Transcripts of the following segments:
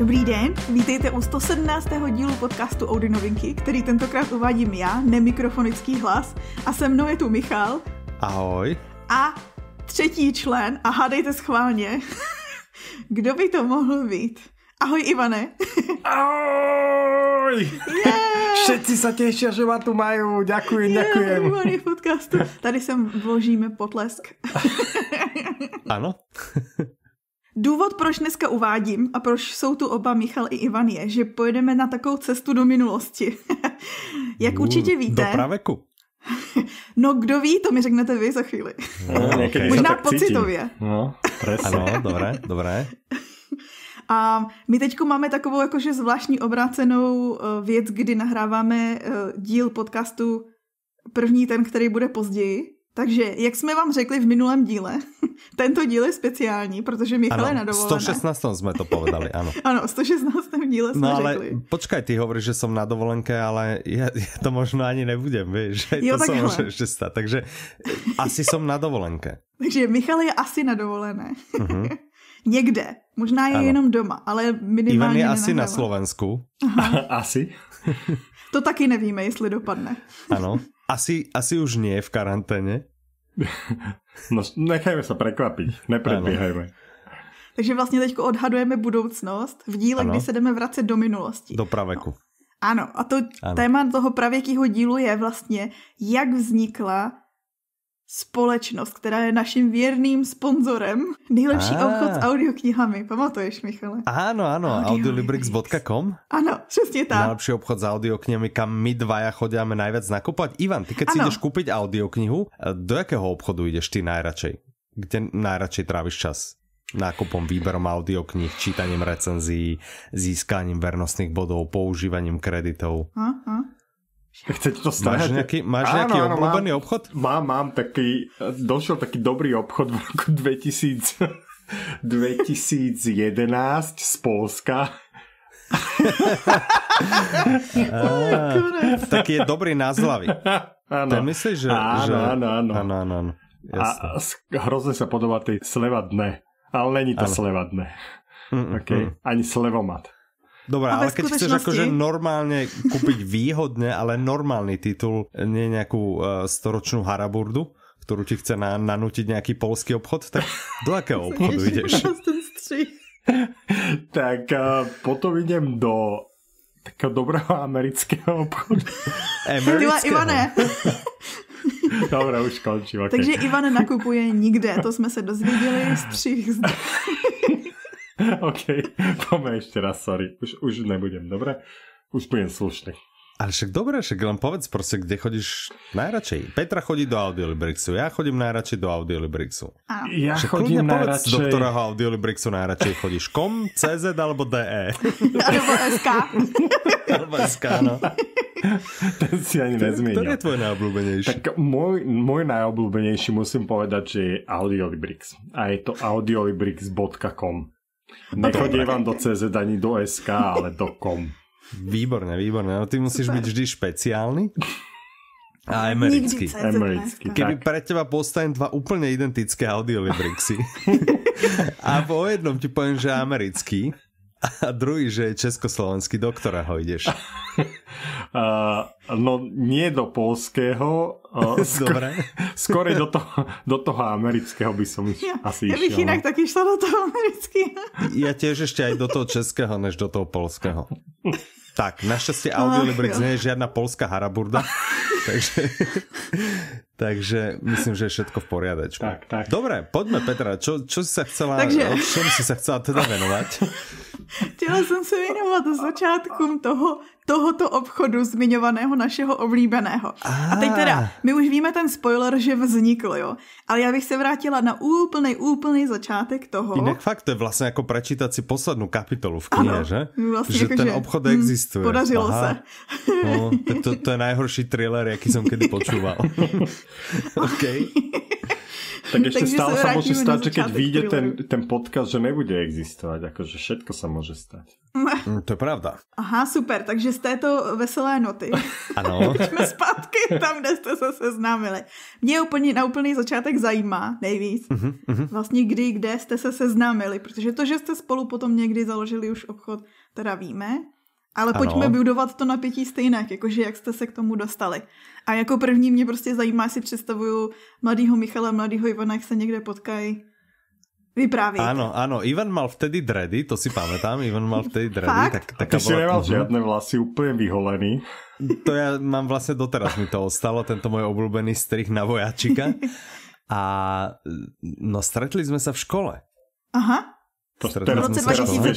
Dobrý den, vítejte u 117. dílu podcastu Audi Novinky, který tentokrát uvádím já, nemikrofonický hlas, a se mnou je tu Michal. Ahoj. A třetí člen, a hádejte schválně, kdo by to mohl být? Ahoj Ivane. Ahoj! Yeah. Všetci sa tešia, že ma tu majú. Ďakujem, yeah, ďakujem. Ivane podcastu. Tady sem vložíme potlesk. Áno. Důvod, proč dneska uvádím a proč jsou tu oba Michal i Ivan je, že pojedeme na takovou cestu do minulosti. Jak U, určitě víte... Do praveku. No kdo ví, to mi řeknete vy za chvíli. No, no okay. Možná pocitově. No, presne. Ano, dobré, dobré. A my teď máme takovou jakože zvláštní obrácenou eh, věc, kdy nahráváme eh, díl podcastu, první ten, který bude později, Takže, jak jsme vám řekli v minulém díle, tento díl je speciální, protože Michal ano, je na dovolené. 116. jsme to povedali, ano. ano, 116. díle jsme no, ale řekli. počkaj, ty hovoríš, že jsem na dovolenke, ale já, ja, ja to možno ani nebudem, víš, že jo, to se může stát. Takže asi jsem na dovolenke. Takže Michal je asi na dovolené. Mhm. Někde. Možná je ano. jenom doma, ale minimálně Ivan je asi na Slovensku. Aha. asi. to taky nevíme, jestli dopadne. Ano. Asi, asi už nie v karanténe. No, nechajme se překvapit, nepředbíhajme. Takže vlastně teď odhadujeme budoucnost v díle, ano. kdy se jdeme vracet do minulosti. Do praveku. No. Ano, a to ano. téma toho pravěkého dílu je vlastně, jak vznikla společnost, která je naším věrným sponzorem. Nejlepší ah. obchod s audioknihami. Pamatuješ, Michale? Áno, áno. Audiolibrix.com? Áno, přesně tak. Najlepší obchod s audioknihami, kam my dvaja chodíme najviac nakupovat. Ivan, ty keď ano. si ideš kúpiť audioknihu, eh, do jakého obchodu ideš ty najradšej? Kde najradšej tráviš čas? nákupom, výberom audiokníh, čítaním recenzií, získaním vernostných bodov, používaním kreditov. Aha. Chcete to stáhať? Máš nejaký, máš áno, nejaký áno, mám, obchod? Mám, mám taký, došiel taký dobrý obchod v roku 2000, 2011 z Polska. Á, ah, taký je dobrý na zlavy. Áno. Ten myslíš, že... Áno, že... áno, áno. áno, áno, áno. A hrozne sa podobá tej slevadne, ale není to slevadne. Mm, mm, okay? mm. Ani slevomat. Dobre, ale keď chceš akože normálne kúpiť výhodne, ale normálny titul, nie nejakú uh, storočnú haraburdu, ktorú ti chce na, nanútiť nejaký polský obchod, tak do akého obchodu ideš? tak uh, potom idem do takého dobrého amerického obchodu. Amerického? Ivane! Dobre, už končím. Okay. Takže Ivan nakupuje nikde, to jsme se dozvěděli z tří OK, poďme ešte raz, sorry. Už, už nebudem, dobre? Už budem slušný. Ale však dobre, však len povedz proste, kde chodíš najradšej. Petra chodí do Audiolibrixu, ja chodím najradšej do Audiolibrixu. Ja však chodím najradšej... Povedz, do ktorého Audiolibrixu najradšej chodíš? Kom, CZ alebo DE? Alebo SK. alebo SK, no. Ten si ani nezmienil. Ktorý je tvoj najobľúbenejší? Tak môj, môj najobľúbenejší musím povedať, že je Audiolibrix. A je to audiolibrix.com. Nechodie vám do CZ ani do SK, ale do kom. Výborné, výborné. No ty musíš Super. byť vždy špeciálny. A americký. E, americký Keby tak. pre teba postavím dva úplne identické audiolibrixy a po jednom ti poviem, že americký a druhý, že je československý, doktor, ho ideš? Uh, no nie do polského, uh, skor- do toho, do toho amerického by som ja, asi ja išiel. inak no. tak išlo do toho amerického. ja tiež ešte aj do toho českého, než do toho polského. Tak, našťastie Audiolibrex nie je žiadna polská haraburda, takže, takže myslím, že je všetko v poriadečku. Tak, tak. Dobre, poďme Petra, čo, čo si sa chcela, takže... o čom si sa chcela teda venovať? som sa venovať do začátku toho, tohoto obchodu zmiňovaného našeho oblíbeného. Ah. A teď teda, ah. my už víme ten spoiler, že vznikl, jo. Ale já bych se vrátila na úplný, úplný začátek toho. Jinak fakt to je vlastně jako prečítat si poslednou kapitolu v knihe, že? Vlastně že jako, ten že, obchod hm, existuje. Podařilo Aha. se. No, to, to, to je nejhorší thriller, jaký jsem kedy počúval. okay. Tak ešte Takže stále sa môže stať, že keď vyjde ten, ten podcast, že nebude existovať. Akože všetko sa môže stať. Mm, to je pravda. Aha, super. Takže z této veselé noty. Ano. Pojďme zpátky tam, kde jste se seznámili. Mě úplně na úplný začátek zajímá nejvíc. Uh-huh, uh-huh. Vlastně kdy, kde jste se seznámili. Protože to, že jste spolu potom někdy založili už obchod, teda víme. Ale ano. pojďme budovat to napětí stejnak, jakože jak jste se k tomu dostali. A jako první mě prostě zajímá, si představuju mladýho Michala, mladýho Ivana, jak se někde potkají. Vyprávět. Áno, áno, Ivan mal vtedy dredy, to si pamätám, Ivan mal vtedy dredy. Fakt? Tak, taká Ty bola... si nemal mhm. žiadne vlasy, úplne vyholený. To ja mám vlastne doteraz mi to ostalo, tento môj obľúbený strich na vojačika. A no stretli sme sa v škole. Aha. To stretli v roce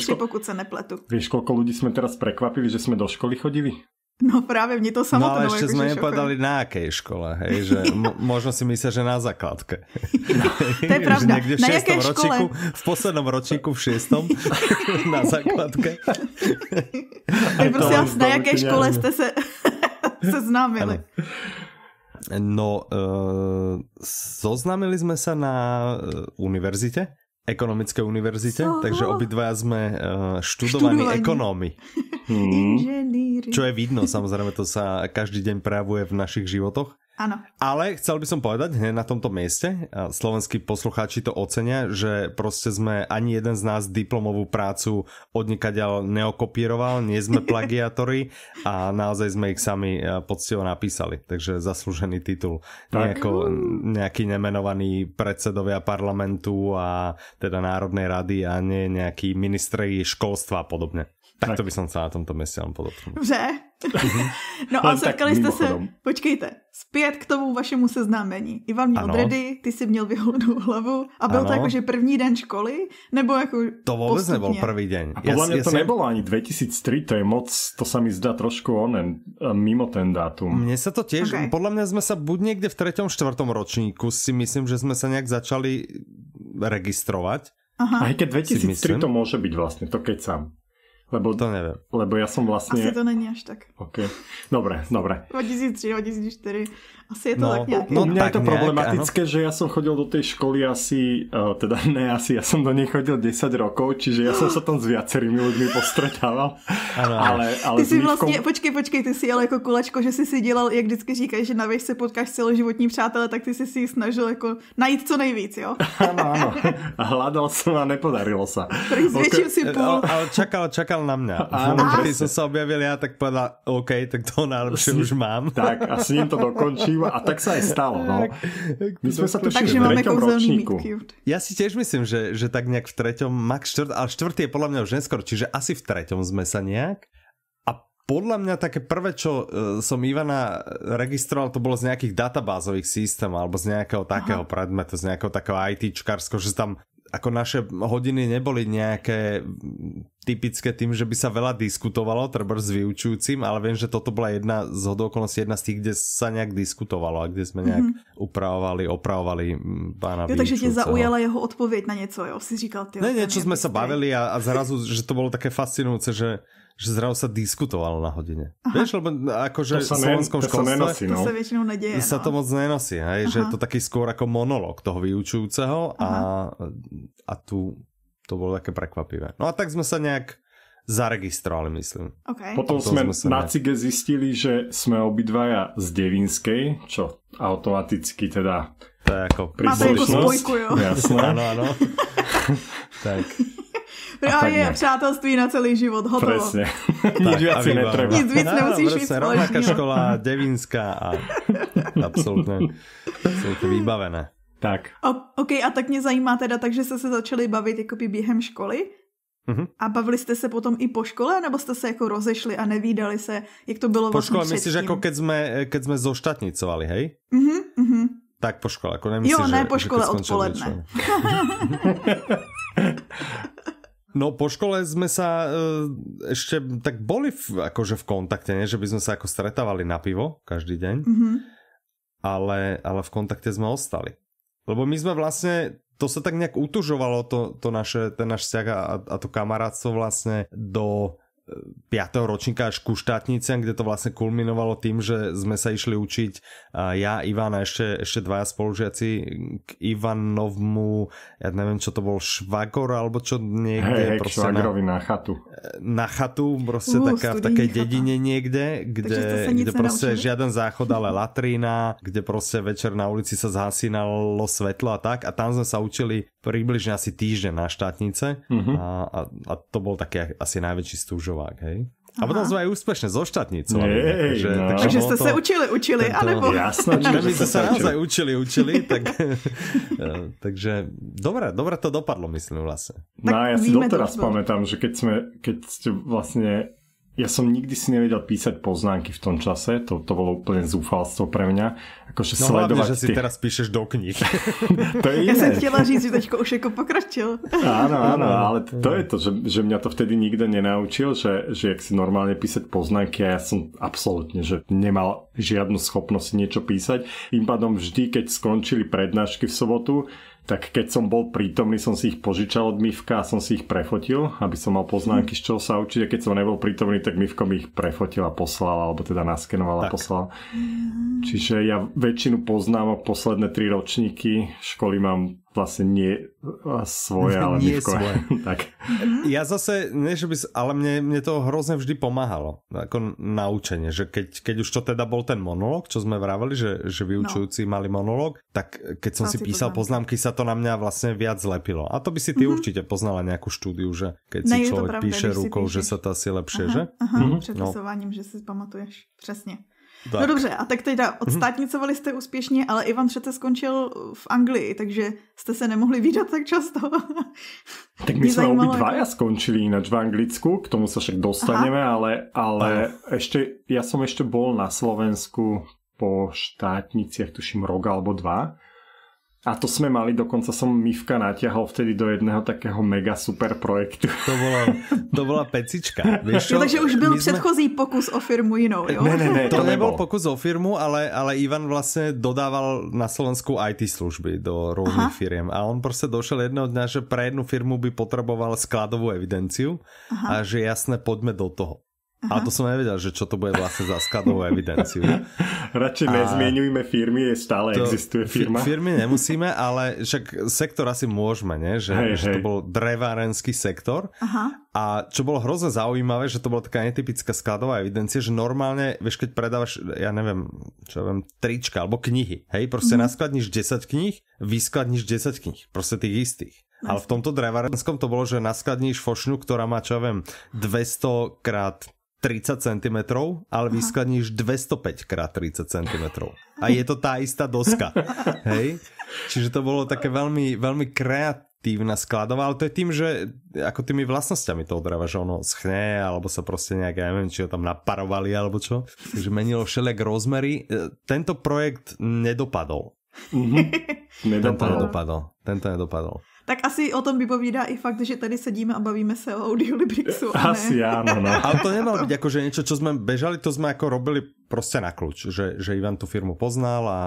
2003, pokud sa nepletu. Vieš, koľko ľudí sme teraz prekvapili, že sme do školy chodili? No práve mne to no, samotné. No ale ešte akože sme nepovedali na akej škole, hej, že mo- možno si myslia, že na základke. No, to je pravda. Niekde v na šestom ročníku, v poslednom ročníku v šiestom na základke. Tak prosím vás, na jakej škole ste sa se seznámili? No, uh, e, zoznámili sme sa na e, univerzite ekonomickej univerzite, Soho. takže obidva sme uh, študovaní, ekonómy. Hmm. Čo je vidno, samozrejme, to sa každý deň právuje v našich životoch. Áno. Ale chcel by som povedať hneď na tomto mieste, a slovenskí poslucháči to ocenia, že proste sme ani jeden z nás diplomovú prácu odnikaďal neokopíroval, nie sme plagiatori a naozaj sme ich sami e, poctivo napísali. Takže zaslúžený titul. Nejako, nejaký nemenovaný predsedovia parlamentu a teda Národnej rady a nie nejaký ministri školstva a podobne. Tak to by som sa na tomto městě podotknul. Že? Mhm. no a setkali jste se, počkejte, zpět k tomu vašemu seznámení. Ivan měl dredy, ty si měl vyhodnou hlavu a byl ano. to jakože první den školy, nebo jako To vůbec nebyl první den. A podle mě to jsem... nebylo ani 2003, to je moc, to se mi zdá trošku onen, eh, mimo ten dátum. Mně se to těž, okay. podle mě jsme se buď někde v třetím, čtvrtom ročníku si myslím, že jsme se nějak začali registrovat. Aha. Aj keď 2003 to môže byť vlastne, to keď sám. Lebo, to neviem. Lebo ja som vlastne... Asi to není až tak. OK. Dobre, dobre. 2003, 2004. Asi je to no, tak nejaké. No, mňa tak je to nejak, problematické, áno. že ja som chodil do tej školy asi, e, teda ne asi, ja som do nej chodil 10 rokov, čiže ja som sa tam s viacerými ľuďmi postretával. Ano. Ale, ale ty si Míškom... vlastně, počkej, počkej, ty si ale jako kulečko, že jsi si dělal, jak vždycky říkaj, že na se potkáš celoživotní přátelé, tak ty si si snažil jako najít co nejvíc, jo? Áno, áno. Hľadal som a nepodarilo sa. Prizviečil okay. si púl. Ale čakal, čakal na mňa. Áno, keď som sa objavil ja, tak povedal, OK, tak to najlepšie už mám. Tak a s ním to dokončím kurva. A tak sa aj stalo. No. My sme sa tušili Takže v treťom ročníku. Ja si tiež myslím, že, že tak nejak v treťom, max čtvrt, ale štvrtý je podľa mňa už neskôr, čiže asi v treťom sme sa nejak. A podľa mňa také prvé, čo e, som Ivana registroval, to bolo z nejakých databázových systémov alebo z nejakého takého Aha. predmetu, z nejakého takého ITčkarského, že tam ako naše hodiny neboli nejaké typické tým, že by sa veľa diskutovalo, treba s vyučujúcim, ale viem, že toto bola jedna z hodokolností, jedna z tých, kde sa nejak diskutovalo a kde sme mhm. nejak mm-hmm. upravovali, opravovali pána jo, Takže ťa zaujala jeho odpoveď na niečo, jo? Si říkal, Ne, niečo sme sa bavili a, a zrazu, že to bolo také fascinujúce, že že zrazu sa diskutovalo na hodine. Aha. Vieš, lebo akože v slovenskom to školstve sa nenosí, no. to sa väčšinou nedieje. Sa no. to moc nenosí, hej, Aha. že je to taký skôr ako monolog toho vyučujúceho a, a tu to bolo také prekvapivé. No a tak sme sa nejak zaregistrovali, myslím. Okay. Potom, Potom sme, sme na CIGE zistili, že sme obidvaja z Devinskej, čo automaticky teda to je ako príslušnosť. Jasné. Áno, áno. tak. Právě přátelství na celý život, hotovo. Presne. Nič viac si netreba. Nic víc no, nemusíš no, presne, rovnaká škola, devinská a absolútne, absolútne vybavené. Tak. O, ok, a tak mě zajímá teda, takže jste se začali bavit jakoby během školy? uh-huh. A bavili ste sa potom i po škole, nebo ste sa ako rozešli a nevídali sa, jak to bylo po vlastne škole, myslíš, ako keď sme, keď sme zoštatnicovali, hej? Mhm, uh-huh. Tak po škole, ako nemyslíš, Jo, ne že, po škole odpoledne. No po škole sme sa e, ešte tak boli v, akože v kontakte, nie? že by sme sa ako stretávali na pivo každý deň, mm-hmm. ale, ale v kontakte sme ostali. Lebo my sme vlastne, to sa tak nejak utužovalo to, to naše, ten náš vzťah a, a to kamarátstvo vlastne do 5. ročníka až ku štátniciam, kde to vlastne kulminovalo tým, že sme sa išli učiť ja, Ivan a ešte, ešte dvaja spolužiaci k Ivanovmu, ja neviem, čo to bol, švagor alebo čo niekde. Hej, hey, proste na, na chatu. E, na chatu, proste uh, taká, v takej chata. dedine niekde, kde, kde proste naučili? žiaden záchod, ale latrína, kde proste večer na ulici sa zhasínalo svetlo a tak a tam sme sa učili približne asi týždeň na štátnice uh-huh. a, a, a to bol taký asi najväčší stúžovák, hej? Aha. A potom sme aj úspešne zo štátnicou. takže, no. takže, takže ste to, sa učili, učili, tento, alebo... Jasno, že my sme sa naozaj učili, učili, tak, takže dobre, dobre to dopadlo, myslím vlastne. No a ja si doteraz pamätám, že keď, sme, keď ste vlastne ja som nikdy si nevedel písať poznámky v tom čase, to, to bolo úplne zúfalstvo pre mňa. Akože no sledovať hlavne, že si teraz píšeš do knih. to je iné. Ja som chtěla říct, že teďko už ako pokračil. áno, áno, ale to je to, že, že mňa to vtedy nikto nenaučil, že, že jak si normálne písať poznámky a ja som absolútne, že nemal žiadnu schopnosť niečo písať. Tým pádom vždy, keď skončili prednášky v sobotu, tak keď som bol prítomný, som si ich požičal od Mivka a som si ich prefotil, aby som mal poznámky, z čoho sa učiť. A keď som nebol prítomný, tak Mivko mi ich prefotil a poslal, alebo teda naskenoval a poslal. Čiže ja väčšinu poznámok posledné tri ročníky školy mám vlastne nie svoje, ale nie svoje. tak. Ja zase, nie, že by, ale mne, mne to hrozne vždy pomáhalo, ako naučenie, že keď, keď už to teda bol ten monolog, čo sme vraveli, že, že vyučujúci no. mali monolog, tak keď som Asi si písal poznámky, sa to na mňa vlastne viac lepilo. A to by si ty mm-hmm. určite poznala nejakú štúdiu, že keď ne, no, si človek pravda, píše rukou, že sa to asi lepšie, aha, že? Aha, mm-hmm. no. že si pamatuješ. Presne. Tak. No dobře, a tak teda mhm. odstátnicovali jste úspěšně, ale Ivan přece skončil v Anglii, takže jste se nemohli výdat tak často. Tak my jsme sme obidvaja skončili ináč v Anglicku, k tomu se však dostaneme, Aha. ale, ale Aha. ešte, ja som ešte bol na Slovensku po štátniciach, tuším rok alebo dva a to sme mali, dokonca som Mivka natiahol vtedy do jedného takého mega super projektu. To bola, to bola pecička. Vieš čo? No, takže už byl sme... předchozí pokus o firmu jinou, jo? Ne, ne, ne, to, to nebol pokus o firmu, ale, ale Ivan vlastne dodával na Slovensku IT služby do rôznych Aha. firiem. A on proste došel jedného dňa, že pre jednu firmu by potreboval skladovú evidenciu Aha. a že jasne, poďme do toho. Aha. A to som nevedel, že čo to bude vlastne za skladovú evidenciu. Radšej nezmienujme firmy, je stále to, existuje firma. Firmy nemusíme, ale však sektor asi môžeme, nie? Že, hej, že hej. to bol drevárenský sektor. Aha. A čo bolo hrozne zaujímavé, že to bola taká netypická skladová evidencia, že normálne, vieš, keď predávaš, ja neviem, čo ja viem, trička alebo knihy, hej, proste mm. naskladníš 10 kníh, vyskladníš 10 kníh, proste tých istých. Ale v tomto drevarenskom to bolo, že naskladníš fošňu, ktorá má, čo ja viem, 200 krát 30 cm, ale vyskladníš 205 krát 30 cm. A je to tá istá doska. Hej? Čiže to bolo také veľmi, veľmi kreatívna skladová, ale to je tým, že ako tými vlastnosťami toho dreva, že ono schne, alebo sa proste nejak, ja neviem, či ho tam naparovali, alebo čo. Takže menilo všelijak rozmery. E, tento projekt nedopadol. Mm-hmm. Nedopadol. Tento nedopadol. Tento nedopadol. Tak asi o tom vypovídá i fakt, že tady sedíme a bavíme se o audiolibrixu. ne. Asi áno, no. Ale to nemalo byť že niečo, čo sme bežali, to sme ako robili proste na kľúč, že, že Ivan tú firmu poznal a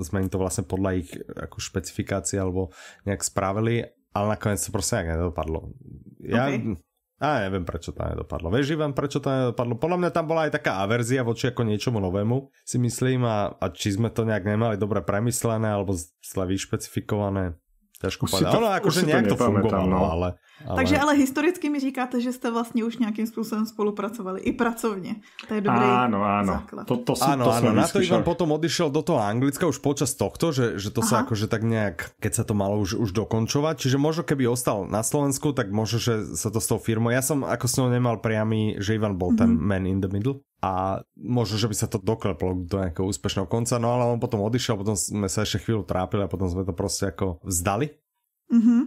sme im to vlastne podľa ich ako špecifikácií alebo nejak spravili, ale nakoniec to proste nejak nedopadlo. Ja, okay. A neviem, prečo to nedopadlo. Vieš, Ivan, prečo to nedopadlo? Podľa mňa tam bola aj taká averzia voči ako niečomu novému, si myslím, a, a či sme to nejak nemali dobre premyslené alebo zle vyšpecifikované. Ťažko povedať. Ono akože nejak to fungovalo, no. ale, ale... Takže ale historicky mi říkáte, že ste vlastne už nejakým spôsobom spolupracovali i pracovne. To je dobrý áno, áno. základ. To, to si, áno, to áno. Na to Ivan potom odišiel do toho Anglicka už počas tohto, že, že to Aha. sa akože tak nejak, keď sa to malo už, už dokončovať. Čiže možno keby ostal na Slovensku, tak možno, že sa to s tou firmou... Ja som ako s ňou nemal priamy, že Ivan bol mm-hmm. ten mhm. man in the middle a možno, že by sa to dokleplo do nejakého úspešného konca, no ale on potom odišiel, potom sme sa ešte chvíľu trápili a potom sme to proste ako vzdali. Mm-hmm.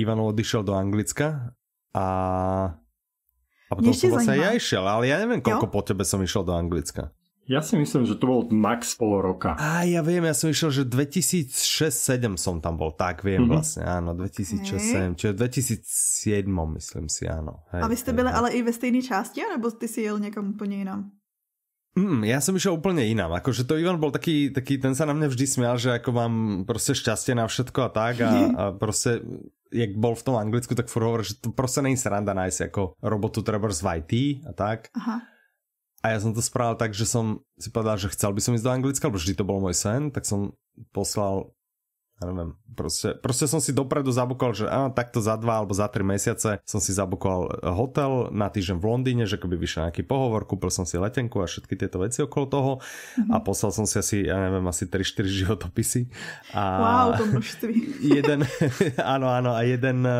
Ivan odišiel do Anglicka a, a potom Ešte som vlastne ja išiel, ale ja neviem, koľko jo? po tebe som išiel do Anglicka. Ja si myslím, že to bol max pol roka. A ja viem, ja som išiel, že 2006-2007 som tam bol, tak viem mm-hmm. vlastne, áno, 2006-2007, čiže 2007 myslím si, áno. Hej, A vy ste byli ale i ve stejné části, nebo ty si jel niekam úplne inám? Mm, ja som išiel úplne inám. Akože to Ivan bol taký, taký, ten sa na mňa vždy smial, že ako mám proste šťastie na všetko a tak a, a proste jak bol v tom Anglicku, tak furt hovoril, že to proste není sranda nájsť ako robotu treba z IT a tak. Aha. A ja som to spravil tak, že som si povedal, že chcel by som ísť do Anglicka, lebo vždy to bol môj sen, tak som poslal neviem, proste, proste som si dopredu zabukoval, že á, takto za dva alebo za tri mesiace som si zabukoval e, hotel na týždeň v Londýne, že keby vyšiel nejaký pohovor, kúpil som si letenku a všetky tieto veci okolo toho mm-hmm. a mhm. poslal som si asi, ja neviem, asi 3-4 životopisy. A wow, to množství. jeden, áno, áno, a jeden e,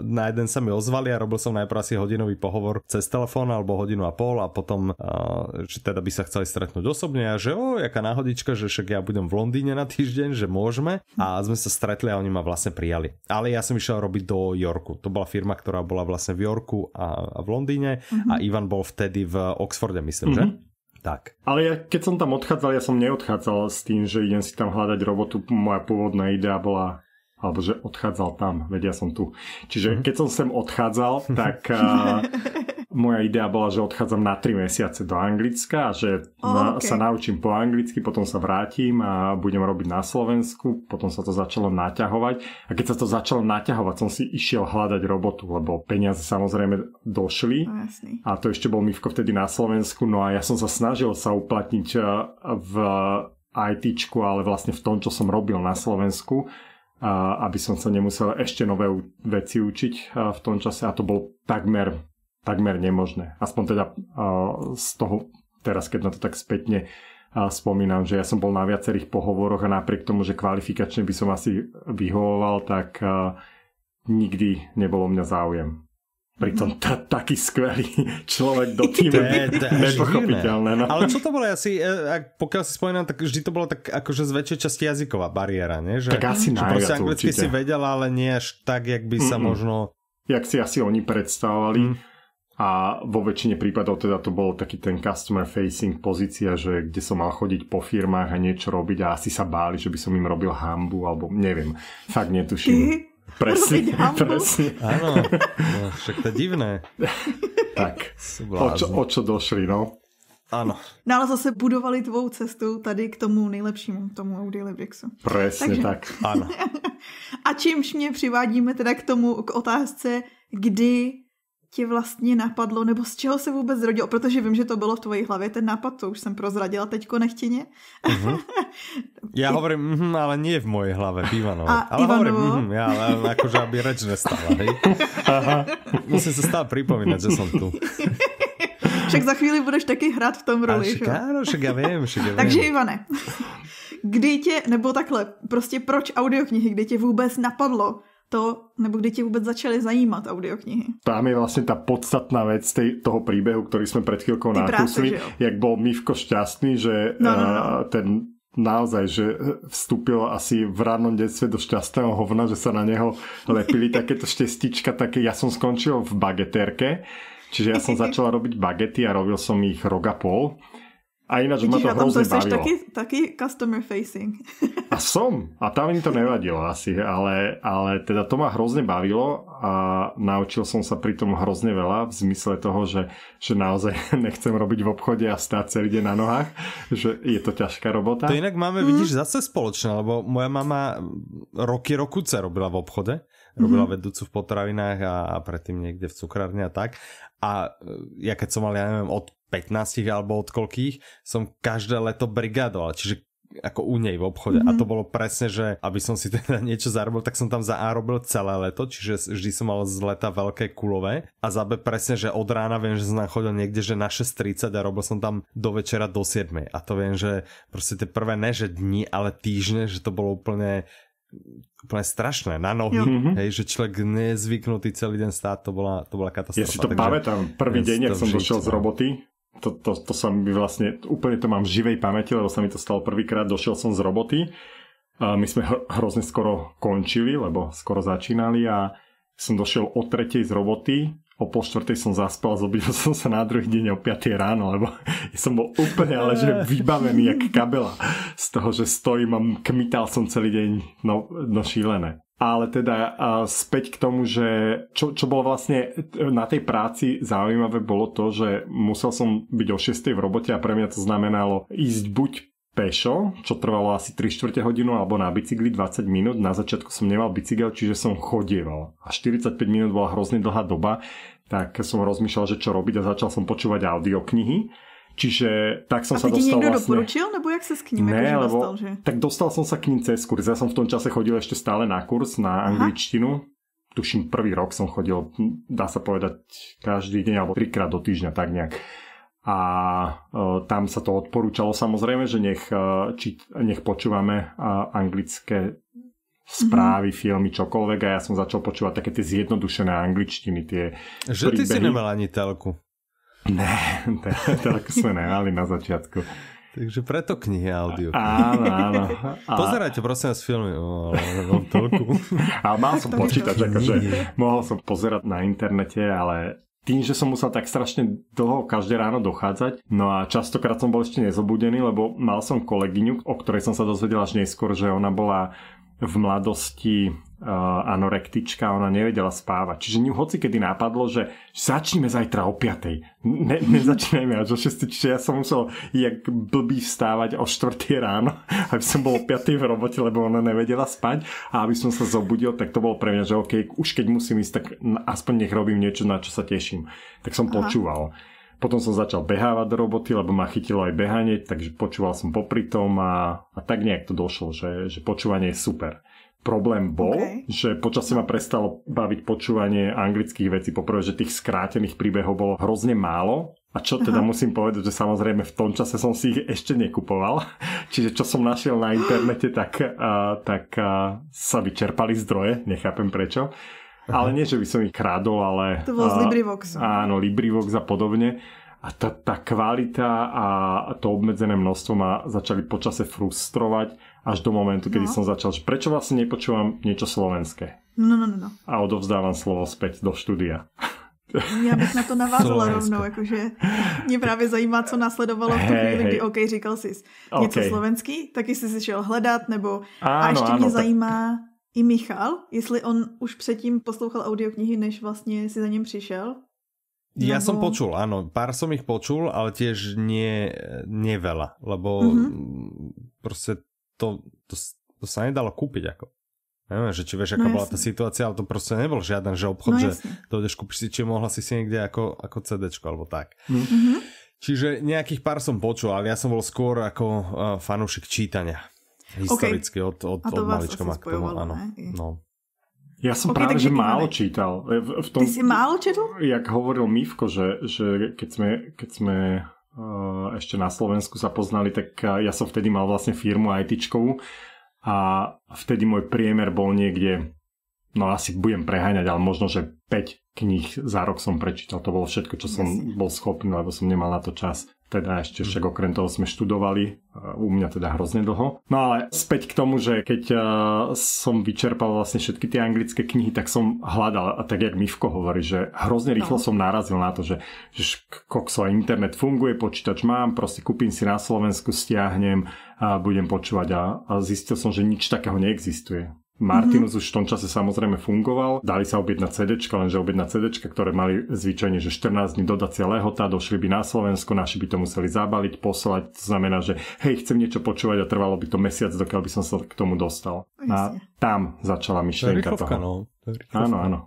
na jeden sa mi ozvali a robil som najprv asi hodinový pohovor cez telefón alebo hodinu a pol a potom, e, že teda by sa chceli stretnúť osobne a že o, jaká náhodička, že však ja budem v Londýne na týždeň, že môžeme a sme sa stretli a oni ma vlastne prijali. Ale ja som išiel robiť do Yorku. To bola firma, ktorá bola vlastne v Yorku a, v Londýne mm-hmm. a Ivan bol vtedy v Oxforde, myslím, mm-hmm. že? Mhm. Tak. Ale ja, keď som tam odchádzal, ja som neodchádzal s tým, že idem si tam hľadať robotu. Moja pôvodná idea bola alebo že odchádzal tam, vedia som tu. Čiže mhm. keď som sem odchádzal, tak uh, moja idea bola, že odchádzam na 3 mesiace do Anglicka a že oh, na, sa naučím po anglicky, potom sa vrátim a budem robiť na Slovensku, potom sa to začalo naťahovať a keď sa to začalo naťahovať, som si išiel hľadať robotu, lebo peniaze samozrejme došli oh, a to ešte bol Mivko vtedy na Slovensku, no a ja som sa snažil sa uplatniť e, v ITčku, ale vlastne v tom, čo som robil na Slovensku, e, aby som sa nemusel ešte nové veci učiť e, v tom čase a to bol takmer takmer nemožné. Aspoň teda z toho, teraz keď na to tak spätne spomínam, že ja som bol na viacerých pohovoroch a napriek tomu, že kvalifikačne by som asi vyhovoval, tak nikdy nebolo mňa záujem. Pritom mhm. ta, taký skvelý človek do týmu, nepochopiteľné. No. Ale čo to bolo asi, e, pokiaľ si spomínam, tak vždy to bolo tak akože z väčšej časti jazyková bariéra, nie? Že, tak asi najviac najviac anglicky určite. si vedela, ale nie až tak, jak by sa mm-hmm. možno... Jak si asi oni predstavovali. Mm a vo väčšine prípadov teda to bol taký ten customer facing pozícia, že kde som mal chodiť po firmách a niečo robiť a asi sa báli, že by som im robil hambu alebo neviem, fakt netuším. Ty? Presne, presne. Áno, no, však to je divné. tak, o čo, o čo došli, no? Ano. No ale zase budovali tvou cestu tady k tomu nejlepšímu, tomu Audi Brixu. Presne Takže... tak. Ano. A čímž mě přivádíme teda k tomu, k otázce, kdy tě vlastně napadlo, nebo z čeho se vůbec zrodilo, protože vím, že to bylo v tvojí hlavě ten nápad, to už jsem prozradila teďko nechtěně. Mhm. Uh-huh. Já hovorím, mm, ale nie v mojej hlave, v Ivanovi. A ale Ivanovo? hovorím, mm, já, ale jakože aby reč nestala, hej. Aha. Musím se stále připomínat, že jsem tu. Však za chvíli budeš taky hrát v tom roli. Však, áno, však já vím, však já vím. Takže Ivane, kdy tě, nebo takhle, prostě proč audioknihy, kdy tě vůbec napadlo to, nebo kdy ti vůbec začaly zajímat audioknihy? Tam je vlastne tá podstatná vec tej, toho príbehu, ktorý sme pred chvíľkou nakúsli, jak bol Mivko šťastný, že no, no, no. Uh, ten naozaj, že vstúpil asi v rannom detstve do šťastného hovna, že sa na neho lepili takéto štestička, také ja som skončil v bagetérke, čiže ja som začal robiť bagety a robil som ich rok a pol a ináč Vidíš, ma to hrozne bavilo. Taký, taký customer facing. A som. A tam mi to nevadilo asi, ale, ale teda to ma hrozne bavilo a naučil som sa pri tom hrozne veľa v zmysle toho, že, že naozaj nechcem robiť v obchode a stáť celý deň na nohách, že je to ťažká robota. To inak máme, mm. vidíš, mhm. zase spoločné, lebo moja mama roky rokuce robila v obchode robila mm vedúcu v potravinách a, a predtým niekde v cukrárni a tak. A e, ja keď som mal, ja neviem, od 15 alebo od koľkých som každé leto brigadoval, čiže ako u nej v obchode. Mm-hmm. A mhm. to bolo presne, že aby som si teda niečo zarobil, tak som tam za A robil celé leto, čiže vždy som mal z leta veľké kulové. A za B presne, že od rána viem, že som chodil niekde, že na 6.30 a robil som tam do večera do 7. A to viem, že proste tie prvé ne, že dni, ale týždne, že to bolo úplne úplne strašné na nohy, mm-hmm. hej, že človek nezvyknutý celý deň stát, to bola, to bola katastrofa. Ja si to Takže, pamätám, prvý deň, ak som došiel z no. roboty, to, to, to sa mi vlastne, úplne to mám v živej pamäti, lebo sa mi to stalo prvýkrát, došiel som z roboty. A my sme hrozne skoro končili, lebo skoro začínali a som došiel o tretej z roboty o pol štvrtej som zaspal, zobudil som sa na druhý deň o 5 ráno, lebo ja som bol úplne ale že vybavený jak kabela z toho, že stojím a kmital som celý deň, no, no šílené. Ale teda späť k tomu, že čo, čo bolo vlastne na tej práci zaujímavé bolo to, že musel som byť o 6 v robote a pre mňa to znamenalo ísť buď pešo, čo trvalo asi 3 čtvrte hodinu, alebo na bicykli 20 minút. Na začiatku som nemal bicykel, čiže som chodieval. A 45 minút bola hrozne dlhá doba, tak som rozmýšľal, že čo robiť a začal som počúvať audioknihy. Čiže tak som a sa dostal niekto vlastne... doporučil, nebo jak sa s ním ne, lebo, dostal, že? Tak dostal som sa k ním cez kurz. Ja som v tom čase chodil ešte stále na kurz na Aha. angličtinu. Tuším, prvý rok som chodil, dá sa povedať, každý deň alebo trikrát do týždňa, tak nejak a e, tam sa to odporúčalo samozrejme, že nech, e, či, nech počúvame e, anglické správy, mm-hmm. filmy, čokoľvek a ja som začal počúvať také tie zjednodušené angličtiny, tie Že príbehy. ty si nemal ani telku. Ne, telku sme nemali na začiatku. Takže preto knihy audio. Áno, áno. A... Pozerajte prosím vás filmy o, o o, A mal som počítač, akože mohol som pozerať na internete, ale tým, že som musel tak strašne dlho každé ráno dochádzať, no a častokrát som bol ešte nezobudený, lebo mal som kolegyňu, o ktorej som sa dozvedel až neskôr, že ona bola v mladosti Eh, anorektička, ona nevedela spávať. Čiže ňu hoci kedy napadlo, že začneme zajtra o 5. Ne, nezačínajme až o 6. Čiže ja som musel jak blbý vstávať o 4. ráno, aby som bol o 5. v robote, lebo ona nevedela spať a aby som sa zobudil, tak to bolo pre mňa, že OK, už keď musím ísť, tak aspoň nech robím niečo, na čo sa teším. Tak som Aha. počúval. Potom som začal behávať do roboty, lebo ma chytilo aj behanie, takže počúval som popri tom a, a tak nejak to došlo, že, že počúvanie je super problém bol, okay. že počasie ma prestalo baviť počúvanie anglických vecí. Poprvé, že tých skrátených príbehov bolo hrozne málo. A čo teda Aha. musím povedať, že samozrejme v tom čase som si ich ešte nekupoval. Čiže čo som našiel na internete, tak, uh, tak uh, sa vyčerpali zdroje, nechápem prečo. Aha. Ale nie, že by som ich krádol, ale... To bol z Librivox. áno, Librivox a podobne a tá, tá kvalita a to obmedzené množstvo ma začali počase frustrovať až do momentu, kedy no. som začal, že prečo vlastne nepočúvam niečo slovenské. No, no, no, no. no. A odovzdávam slovo späť do štúdia. Já bych na to navázala rovnou, jakože mě právě zajímá, co následovalo v tu chvíli, hey, kdy OK, říkal jsi něco okay. slovenský, taky si si šel hledat, nebo... Áno, a ještě áno, mě tak... zajímá i Michal, jestli on už předtím poslouchal audioknihy, než vlastně si za ním přišel. Ja lebo... som no. počul, áno, pár som ich počul, ale tiež nie, nie veľa, lebo mm-hmm. proste to, to, to sa nedalo kúpiť ako. Neviem, že či vieš, no aká no, bola tá situácia, ale to proste nebol žiaden, že obchod, no, že ideš kúpiť si, či mohla si si niekde ako, ako CDčko alebo tak. Mm-hmm. Čiže nejakých pár som počul, ale ja som bol skôr ako uh, fanúšik čítania. Historicky, okay. od, od, od malička ma k tomu, áno. No. Ja som okay, práve, že málo máme? čítal. E, v, v tom, Ty si málo čítal? Jak hovoril Mivko, že, že keď sme, keď sme uh, ešte na Slovensku sa poznali, tak e, ja som vtedy mal vlastne firmu ITčkovú a vtedy môj priemer bol niekde, no asi budem preháňať, ale možno, že 5 kníh za rok som prečítal. To bolo všetko, čo som bol schopný, lebo som nemal na to čas teda ešte však okrem toho sme študovali, e, u mňa teda hrozne dlho. No ale späť k tomu, že keď e, som vyčerpal vlastne všetky tie anglické knihy, tak som hľadal, a tak jak Mivko hovorí, že hrozne no. rýchlo som narazil na to, že, že kokso, internet funguje, počítač mám, proste kúpim si na Slovensku, stiahnem a budem počúvať a, a zistil som, že nič takého neexistuje. Martinus mm-hmm. už v tom čase samozrejme fungoval, dali sa objednať CD, lenže objednať CD, ktoré mali zvyčajne, že 14 dní dodacia lehota, došli by na Slovensko, naši by to museli zabaliť, poslať, to znamená, že hej, chcem niečo počúvať a trvalo by to mesiac, dokiaľ by som sa k tomu dostal. A tam začala myšlienka to toho. No. To áno, áno.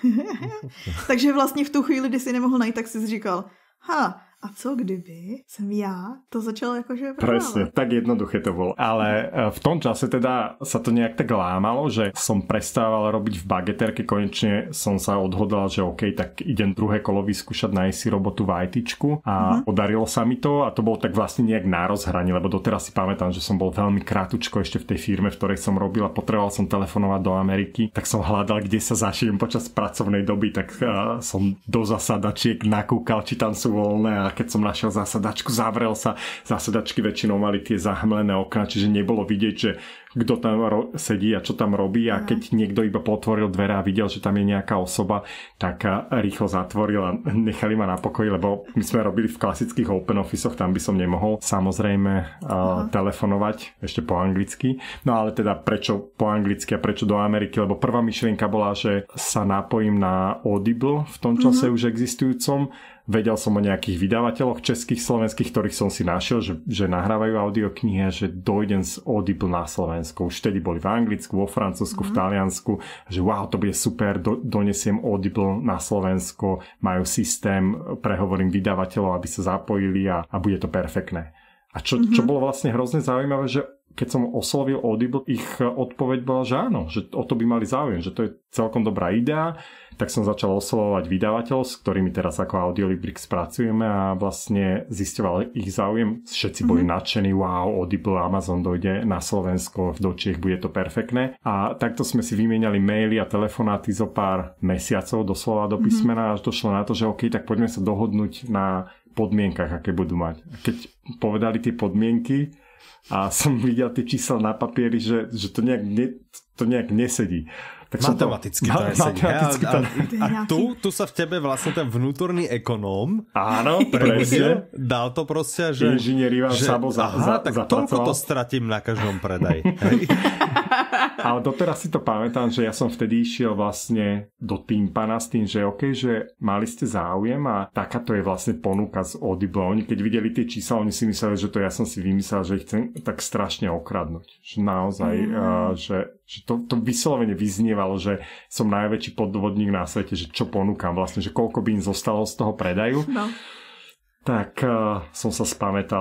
Takže vlastne v tu chvíli, kde si nemohol najít, tak si říkal, ha, a co kdyby som ja to začala akože prodávať. Presne, tak jednoduché to bolo. Ale e, v tom čase teda sa to nejak tak lámalo, že som prestával robiť v bageterke, konečne som sa odhodlal, že OK, tak idem druhé kolo vyskúšať, nájsť si robotu v ITčku a uh-huh. podarilo sa mi to a to bolo tak vlastne nejak na rozhraní, lebo doteraz si pamätám, že som bol veľmi krátučko ešte v tej firme, v ktorej som robil a potreboval som telefonovať do Ameriky, tak som hľadal, kde sa zašijem počas pracovnej doby, tak uh, som do zasadačiek nakúkal, či tam sú voľné a a keď som našiel zasadačku, zavrel sa. Zásadačky väčšinou mali tie zahmlené okna, čiže nebolo vidieť, že kto tam ro- sedí a čo tam robí a keď niekto iba potvoril dvere a videl, že tam je nejaká osoba, tak rýchlo zatvoril a nechali ma na pokoji, lebo my sme robili v klasických open office tam by som nemohol samozrejme uh, telefonovať ešte po anglicky. No ale teda prečo po anglicky a prečo do Ameriky, lebo prvá myšlienka bola, že sa napojím na Audible v tom mhm. čase mm-hmm. už existujúcom vedel som o nejakých vydavateľoch českých, slovenských, ktorých som si našiel, že, že nahrávajú audioknihy a že dojdem z Audible na Slovensku. Už vtedy boli v Anglicku, vo Francúzsku, mm-hmm. v mhm. Taliansku, že wow, to bude super, do, donesiem Audible na Slovensko, majú systém, prehovorím vydavateľov, aby sa zapojili a, a bude to perfektné. A čo, mm-hmm. čo mhm. bolo vlastne hrozne zaujímavé, že keď som oslovil Audible, ich e, odpoveď bola, že áno, že o to by mali záujem, že to je celkom dobrá idea, tak som začal oslovovať vydavateľov, s ktorými teraz ako Audiolibrix pracujeme a vlastne zistoval ich záujem. Všetci boli mm-hmm. nadšení, wow, Audible, Amazon dojde na Slovensko, v Dočiech bude to perfektné. A takto sme si vymieniali maily a telefonáty zo pár mesiacov, doslova do mhm. písmena, mm-hmm. až došlo na to, že OK, tak poďme sa dohodnúť na podmienkach, aké budú mať. Keď povedali tie podmienky, a som videl tie čísla na papieri, že, že to, nejak ne, to nejak nesedí. Tak matematicky to, to nesedí. Matematicky a, a, a, a tu, tu sa v tebe vlastne ten vnútorný ekonóm Áno, prebudil, Dal to proste, že... Inžinier Ivan že, Sabo za, aha, za, tak toľko to stratím na každom predaj. Ale doteraz si to pamätám, že ja som vtedy išiel vlastne do pana s tým, že OK, že mali ste záujem a takáto je vlastne ponuka z Audible. Oni keď videli tie čísla, oni si mysleli, že to ja som si vymyslel, že ich chcem tak strašne okradnúť. Že naozaj, mm. uh, že že to, to vyslovene vyznievalo, že som najväčší podvodník na svete, že čo ponúkam vlastne, že koľko by im zostalo z toho predaju. No tak uh, som sa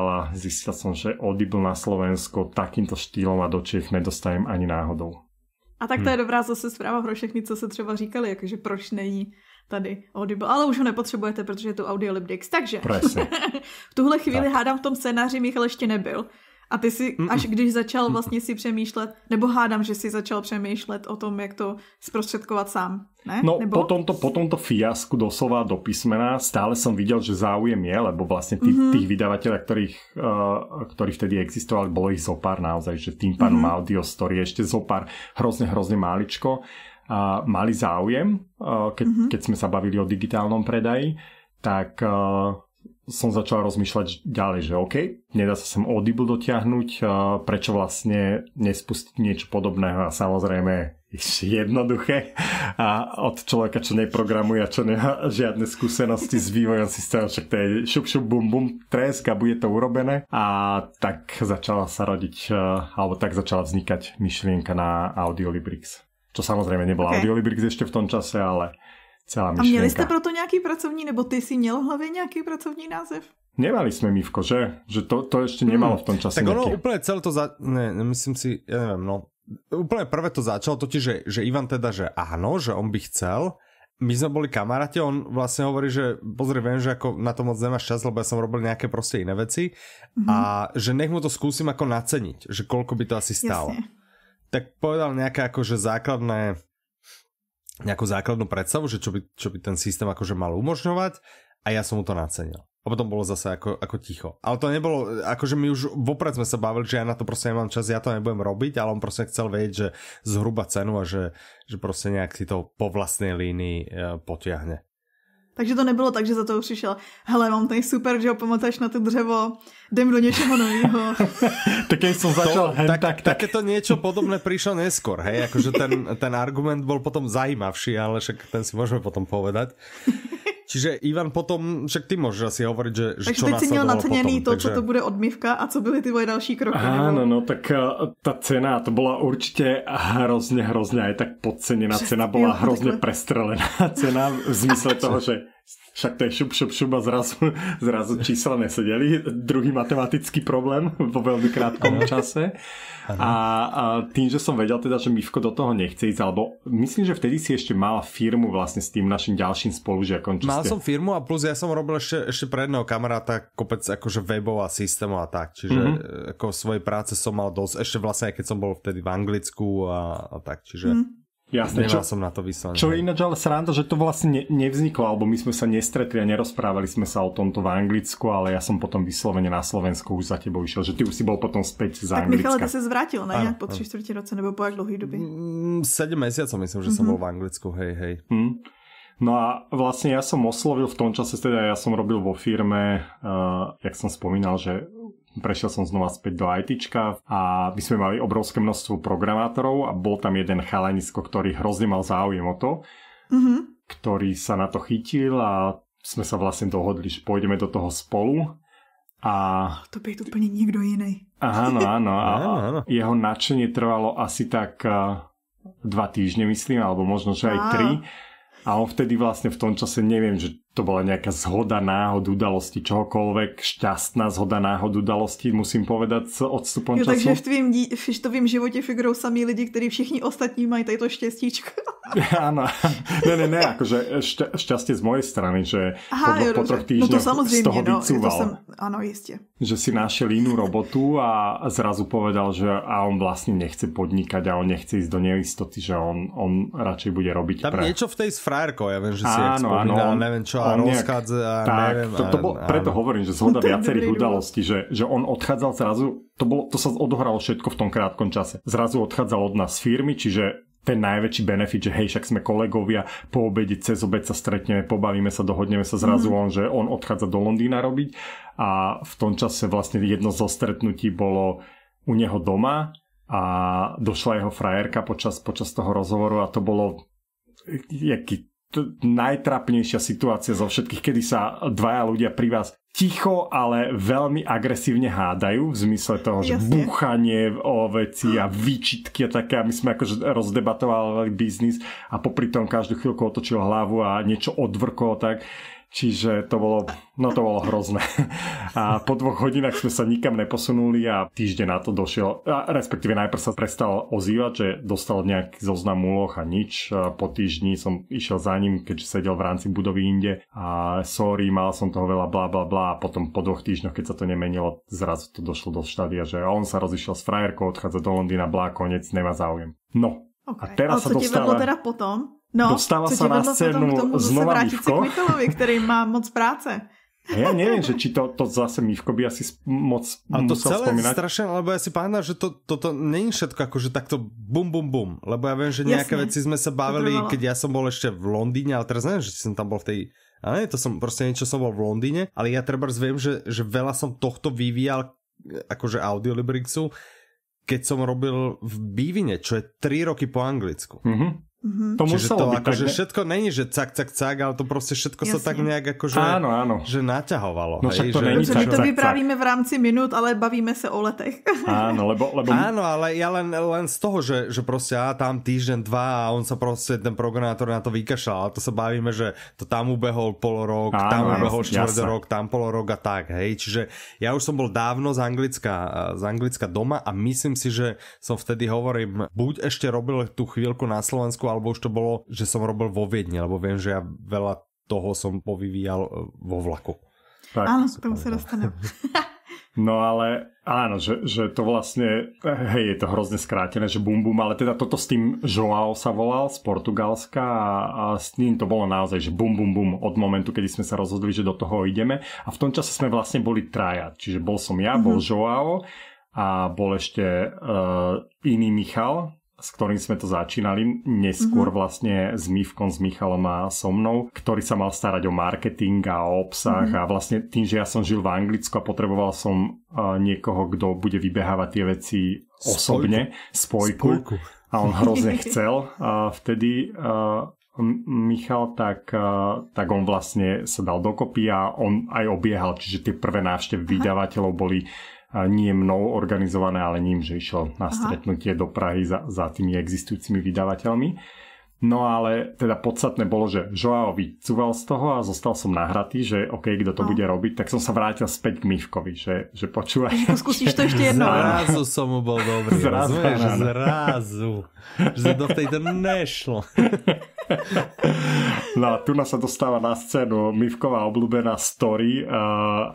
a zistil som, že Audible na Slovensko takýmto štýlom a do Čech nedostajem ani náhodou. A tak to je hm. dobrá zase zpráva pro všechny, co se třeba říkali, jakože proč není tady Audible, ale už ho nepotřebujete, protože je to Audiolibdix. Takže v tuhle chvíli tak. hádám v tom scénáři Michal ještě nebyl, a ty si, až když začal vlastně si přemýšlet, nebo hádám, že si začal přemýšlet o tom, jak to zprostředkovat sám, ne? No, nebo? po tomto, po tomto fiasku doslova do písmena stále som videl, že záujem je, lebo vlastne tí, mm-hmm. tých vydavateľov, ktorých, uh, eh, ktorí vtedy existovali, bolo ich zopár naozaj, že tým pán mm-hmm. Audio Story ešte zopár hrozne, hrozne máličko a mali záujem, uh, keď, mm-hmm. keď sme sa bavili o digitálnom predaji, tak uh, som začal rozmýšľať ďalej, že OK, nedá sa sem Audible dotiahnuť, prečo vlastne nespustiť niečo podobného a samozrejme jednoduché a od človeka, čo neprogramuje a čo nemá žiadne skúsenosti s vývojom systému, však to je šup, šup, bum, bum, tresk a bude to urobené a tak začala sa rodiť, alebo tak začala vznikať myšlienka na Audiolibrix. Čo samozrejme nebola okay. Audiolibrix ešte v tom čase, ale Celá myšlienka. A měli jste proto nějaký pracovní, nebo ty si měl v hlavě nějaký pracovní název? Nemali sme Mivko, že? Že to, to ešte nemalo hmm. v tom čase. Tak ono nejaký... úplne celé to, za... ne, myslím si, ja neviem, no. Úplne prvé to začalo totiž, že, že Ivan teda, že áno, že on by chcel, my sme boli kamaráti, on vlastne hovorí, že pozri, viem, že ako na to moc nemáš čas, lebo ja som robil nejaké proste iné veci mm-hmm. a že nech mu to skúsim ako naceniť, že koľko by to asi stálo. Jasne. Tak povedal nejaké že základné nejakú základnú predstavu, že čo by, čo by ten systém akože mal umožňovať a ja som mu to nacenil. A potom bolo zase ako, ako ticho. Ale to nebolo, akože my už vopred sme sa bavili, že ja na to proste nemám čas, ja to nebudem robiť, ale on proste chcel vedieť, že zhruba cenu a že, že proste nejak si to po vlastnej línii e, potiahne. Takže to nebylo tak, že za toho přišel, hele, mám ten super, že ho pamatuješ na to dřevo, jdem do něčeho nového. tak keď som začal, to, hen, tak, tak, tak. to niečo podobné prišlo neskôr, hej, akože ten, ten argument bol potom zajímavší, ale však ten si môžeme potom povedať. Čiže Ivan potom, však ty môžeš asi hovoriť, že, že Takže čo teď si měl naceněný potom, to, takže... co to bude odmivka a co byly ty moje další kroky. Áno, no tak eh, ta cena, to bola určite hrozne, hrozne aj tak podcenená cena, bola hrozne prestrelená cena v zmysle toho, že však to je šup, šup, šup a zrazu, zrazu čísla nesedeli. Druhý matematický problém vo veľmi krátkom čase. A, a tým, že som vedel teda, že Mivko do toho nechce ísť, alebo myslím, že vtedy si ešte mala firmu vlastne s tým našim ďalším spolužiakom. Mal som firmu a plus ja som robil ešte, ešte pre jedného kamaráta kopec akože webov a systémov a tak, čiže mm-hmm. ako svojej práce som mal dosť, ešte vlastne aj keď som bol vtedy v Anglicku a, a tak, čiže... Mm-hmm Jasne, Nemal čo, som na to vyslanie. Čo je ináč ale sranda, že to vlastne ne, nevzniklo, alebo my sme sa nestretli a nerozprávali sme sa o tomto v Anglicku, ale ja som potom vyslovene na Slovensku už za tebou išiel, že ty už si bol potom späť z Anglicka. Tak Michal, ty sa zvrátil, na nejak po 3 čtvrti roce, nebo po jak dlhý doby? 7 mm, mesiacov myslím, že som mhm. bol v Anglicku, hej, hej. Hm. No a vlastne ja som oslovil v tom čase, teda ja som robil vo firme, uh, jak som spomínal, že Prešiel som znova späť do ITčka a my sme mali obrovské množstvo programátorov a bol tam jeden chalanisko, ktorý hrozne mal záujem o to, mm-hmm. ktorý sa na to chytil a sme sa vlastne dohodli, že pôjdeme do toho spolu. A... To by úplne nikto iný. No, áno, áno. A jeho nadšenie trvalo asi tak e, dva týždne, myslím, alebo možno, že aj tri. A on vtedy vlastne v tom čase, neviem, že to bola nejaká zhoda náhod udalosti, čohokoľvek, šťastná zhoda náhod udalosti, musím povedať s odstupom jo, času. Takže v tvým, v tvým živote figurou sami lidi, ktorí všichni ostatní mají tato šťastíčko. Áno, ne, ne, ne, akože šťa, šťastie z mojej strany, že Aha, po, jo, po troch týždňoch no to z toho no, vycúval. to áno, iste. Že si našiel inú robotu a zrazu povedal, že a on vlastne nechce podnikať a on nechce ísť do neistoty, že on, on radšej bude robiť Tam pre... niečo v tej s frajerkou, ja viem, že si áno, áno, on, neviem čo, a rozchádza a tak, neviem. To, to bol, a, preto áno. hovorím, že zhoda viacerých udalostí, že, že on odchádzal zrazu, to, bolo, to sa odohralo všetko v tom krátkom čase. Zrazu odchádzal od nás firmy, čiže ten najväčší benefit, že hej, však sme kolegovia, po obede, cez obed sa stretneme, pobavíme sa, dohodneme sa zrazu mm. on, že on odchádza do Londýna robiť a v tom čase vlastne jedno zo stretnutí bolo u neho doma a došla jeho frajerka počas, počas toho rozhovoru a to bolo jaký najtrapnejšia situácia zo všetkých, kedy sa dvaja ľudia pri vás ticho, ale veľmi agresívne hádajú v zmysle toho, že Jasne. búchanie o veci a výčitky a také. A my sme akože rozdebatovali biznis a popri tom každú chvíľku otočil hlavu a niečo odvrkol tak. Čiže to bolo, no to bolo hrozné. A po dvoch hodinách sme sa nikam neposunuli a týždeň na to došiel, a respektíve najprv sa prestal ozývať, že dostal nejaký zoznam úloh a nič. A po týždni som išiel za ním, keďže sedel v rámci budovy inde a sorry, mal som toho veľa bla bla bla a potom po dvoch týždňoch, keď sa to nemenilo, zrazu to došlo do štádia, že on sa rozišiel s frajerkou, odchádza do Londýna, bla, konec, nemá záujem. No, Okay. A teraz a sa dostala... teda potom? No, dostala sa na scénu tom, tomu znova Mivko. Kvitelovi, ktorý má moc práce. Ja neviem, že či to, to zase Mivko by asi moc A to musel celé spomínať. strašne, lebo ja si pamätám, že to, toto není všetko akože takto bum bum bum, lebo ja viem, že nejaké Jasne. veci sme sa bavili, keď ja som bol ešte v Londýne, ale teraz neviem, že som tam bol v tej a nie, to som proste niečo som bol v Londýne, ale ja treba viem, že, že veľa som tohto vyvíjal akože Audiolibrixu, keď som robil v Bivine, čo je 3 roky po anglicku. Mm-hmm. Mm-hmm. To Čiže muselo to, akože ne? všetko není, že cak, cak, cak, ale to proste všetko Jasne. sa tak nejak akože áno, áno. Že naťahovalo. No hej, však to že... není cak, my to cak, vyprávíme v rámci minút, ale bavíme sa o letech. Áno, lebo, lebo... áno ale ja len, len z toho, že, že proste á, tam týždeň, dva a on sa proste, ten programátor na to vykašľal. A to sa bavíme, že to tam ubehol pol rok, áno, tam ubehol čtvrt rok, tam pol rok a tak. Hej, čiže ja už som bol dávno z Anglicka, z Anglicka doma a myslím si, že som vtedy hovorím, buď ešte robil tú chvíľku na Slovensku alebo už to bolo, že som robil vo Viedne, lebo viem, že ja veľa toho som povyvíjal e, vo vlaku. Tak, áno, k tomu sa dostanem. No ale áno, že, že to vlastne, hej, je to hrozne skrátené, že bum bum, ale teda toto s tým Joao sa volal z Portugalska a, a s ním to bolo naozaj, že bum bum bum od momentu, kedy sme sa rozhodli, že do toho ideme a v tom čase sme vlastne boli traja, čiže bol som ja, bol mm-hmm. Joao a bol ešte uh, iný Michal, s ktorým sme to začínali, neskôr mm-hmm. vlastne s Mivkom, s Michalom a so mnou, ktorý sa mal starať o marketing a o obsah mm-hmm. a vlastne tým, že ja som žil v Anglicku a potreboval som e, niekoho, kto bude vybehávať tie veci osobne, spojku, spojku. a on hrozne chcel a vtedy uh, Michal, tak, e, tak on vlastne sa dal dokopy a on aj obiehal, čiže tie prvé návštevy vydavateľov boli nie mnou organizované, ale ním, že išiel na stretnutie Aha. do Prahy za, za tými existujúcimi vydavateľmi. No ale teda podstatné bolo, že Joao vycúval z toho a zostal som nahratý, že OK, kto to no. bude robiť, tak som sa vrátil späť k Mivkovi, že, že počúvaj. Miško, skúsiš to ešte jedno. Zrazu som mu bol dobrý. Zrazu. Rozumieš, zrazu. Že do to nešlo. No a tu nás sa dostáva na scénu Mivková obľúbená story. Uh...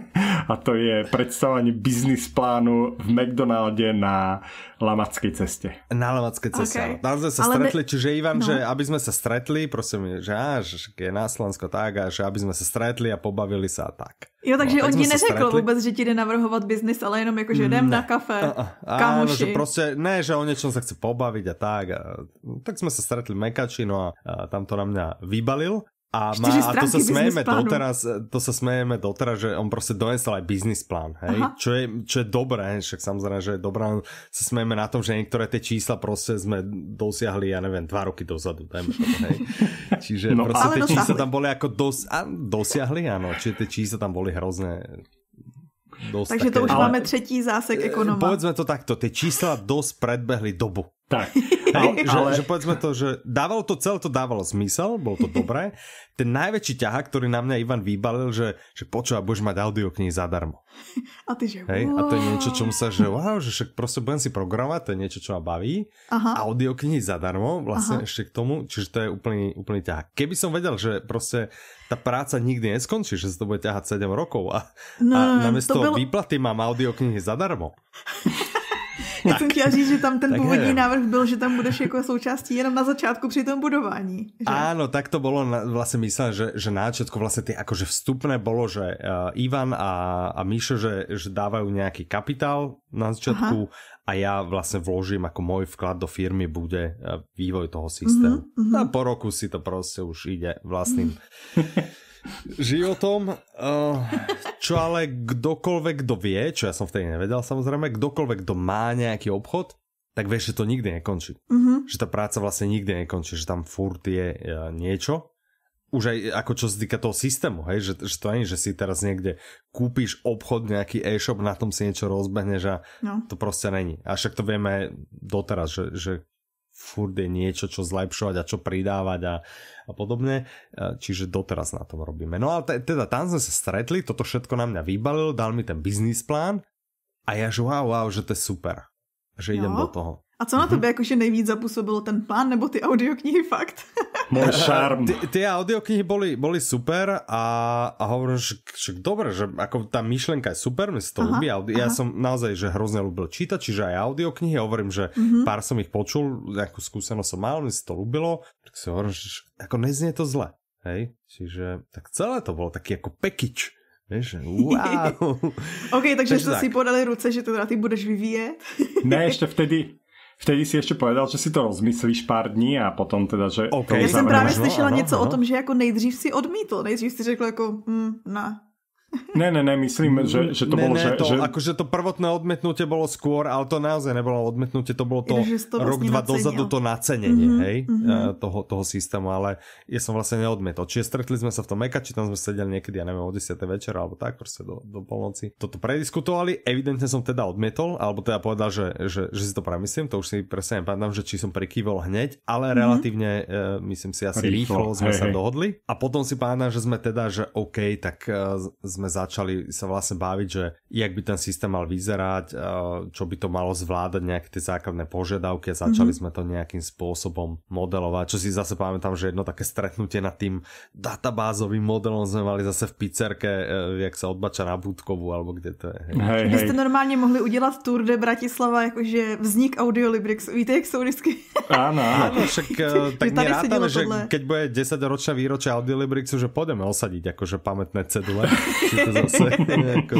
a to je predstavanie biznis plánu v McDonalde na Lamackej ceste. Na Lamackej ceste, okay. Tam sme sa Ale stretli, čiže Ivan, no. že aby sme sa stretli, prosím, že až je na Slovensko tak a že aby sme sa stretli a pobavili sa a tak. Jo, takže no, tak on ti neřekl vôbec, že ti ide navrhovať biznis, ale jenom ako, že jdem ne. na kafe, a, a, Áno, že proste, ne, že o niečom sa chce pobaviť a tak. A, tak sme sa stretli mekači, no a, a tam to na mňa vybalil a, má, a to sa smejeme doteraz, to sa smejeme doteraz, že on proste donesol aj biznis plán, hej? Čo, je, čo je dobré, však samozrejme, že je dobré, sa smejeme na tom, že niektoré tie čísla proste sme dosiahli, ja neviem, dva roky dozadu, dajme to, hej? Čiže no, proste tie dosahli. čísla tam boli ako dos, a, dosiahli, áno, čiže tie čísla tam boli hrozné Dosť Takže také, to už ale... máme třetí zásek e, ekonoma. Povedzme to takto, tie čísla dosť predbehli dobu. Tak. Ale, že, ale... že povedzme to, že dávalo to, celé to dávalo zmysel, bolo to dobré. Ten najväčší ťaha, ktorý na mňa Ivan vybalil, že, že počúva, budeš mať knihy zadarmo. A ty že Hej? A to je niečo, čo sa, že wow, že však proste budem si programovať, to je niečo, čo ma baví. Aha. knihy zadarmo, vlastne Aha. ešte k tomu, čiže to je úplný, úplný ťah. Keby som vedel, že proste tá práca nikdy neskončí, že sa to bude ťahať 7 rokov a, no, a namiesto bolo... výplaty mám knihy zadarmo. Já jsem chtěla říct, že tam ten původní nevím. návrh byl, že tam budeš jako součástí jenom na začátku při tom budování. Že? Áno, tak to bolo vlastně vlastne že, že na začátku vlastne ty jakože vstupné bolo, že uh, Ivan a, a Míšo, že, že dávajú nějaký kapitál na začátku, a ja vlastne vložím ako môj vklad do firmy bude e, vývoj toho mhm, systému. Mm-hmm. A po roku si to prostě už ide vlastným mm-hmm. životom, eh, čo ale kdokoľvek, kto vie, čo ja som vtedy nevedel samozrejme, kdokoľvek, kto má nejaký obchod, tak vieš, že to nikdy nekončí. Mm-hmm. Že tá práca vlastne nikdy nekončí, že tam furt je eh, niečo. Už aj ako čo sa týka toho systému, hej, že, že to nie, že si teraz niekde kúpiš obchod, nejaký e-shop, na tom si niečo rozbehneš a no. to proste není. A však to vieme doteraz, že, že furt je niečo, čo zlepšovať a čo pridávať a, a podobne. E, čiže doteraz na tom robíme. No ale teda tam sme sa stretli, toto všetko na mňa vybalil, dal mi ten biznis plán a ja že wow, wow, že to je super, že idem no. do toho. A co na tebe mhm. jakože nejvíc zapůsobilo ten plán nebo ty audioknihy fakt? Môj šarm. Tie audioknihy boli, boli super a, a hovorím, že, že dobre, že ako tá myšlenka je super, mi to ľúbi. Ja aha. som naozaj že hrozne ľúbil čítať, čiže aj audioknihy, hovorím, že mm-hmm. pár som ich počul, nejakú skúsenosť som mal, mi to ľúbilo. Tak si hovorím, že ako neznie to zle. Hej, čiže tak celé to bolo taký ako pekič. Vieš, wow. OK, takže, takže ste tak. si podali ruce, že to teda ty budeš vyvíjet. ne, ešte vtedy, vtedy si ještě povedal, že si to rozmyslíš pár dní a potom teda, že... Okay. To Já jsem právě slyšela něco ano. o tom, že jako nejdřív si odmítl, nejdřív si řekl jako, hm, mm, ne, Ne, ne, ne, myslím, že, že to ne, bolo... Ne, že, to, že... Akože to prvotné odmetnutie bolo skôr, ale to naozaj nebolo odmetnutie, to bolo to, to vlastne rok, vlastne dva nacenil. dozadu to nacenenie, mm-hmm, hej, mm-hmm. Toho, toho systému, ale ja som vlastne neodmetol. Čiže stretli sme sa v tom Mekači, tam sme sedeli niekedy, ja neviem, o 10. večera alebo tak, proste do, do polnoci. Toto prediskutovali, evidentne som teda odmetol, alebo teda povedal, že, že, že si to premyslím, to už si presne nepamätám, že či som prikývol hneď, ale mhm. relatívne, mm-hmm. uh, myslím si, asi rýchlo, rýchlo sme hej, sa hej. dohodli. A potom si pána, že sme teda, že OK, tak sme. Eh, sme začali sa vlastne baviť, že jak by ten systém mal vyzerať, eh, čo by to malo zvládať nejaké tie základné požiadavky a začali mm-hmm. sme to nejakým spôsobom modelovať. Čo si zase pamätám, že jedno také stretnutie nad tým databázovým modelom sme mali zase v pizzerke, eh, jak sa odbača na Budkovu, alebo kde to je. Hej. Hej, Vy ste normálne mohli udelať tour de Bratislava, akože vznik Audiolibrix. Víte, jak sú vždycky? Áno, áno, však eh, tak nerátame, že tohle. keď bude 10 ročná výročia Audiolibrixu, že pôjdeme osadiť akože pamätné cedule. určite zase. to,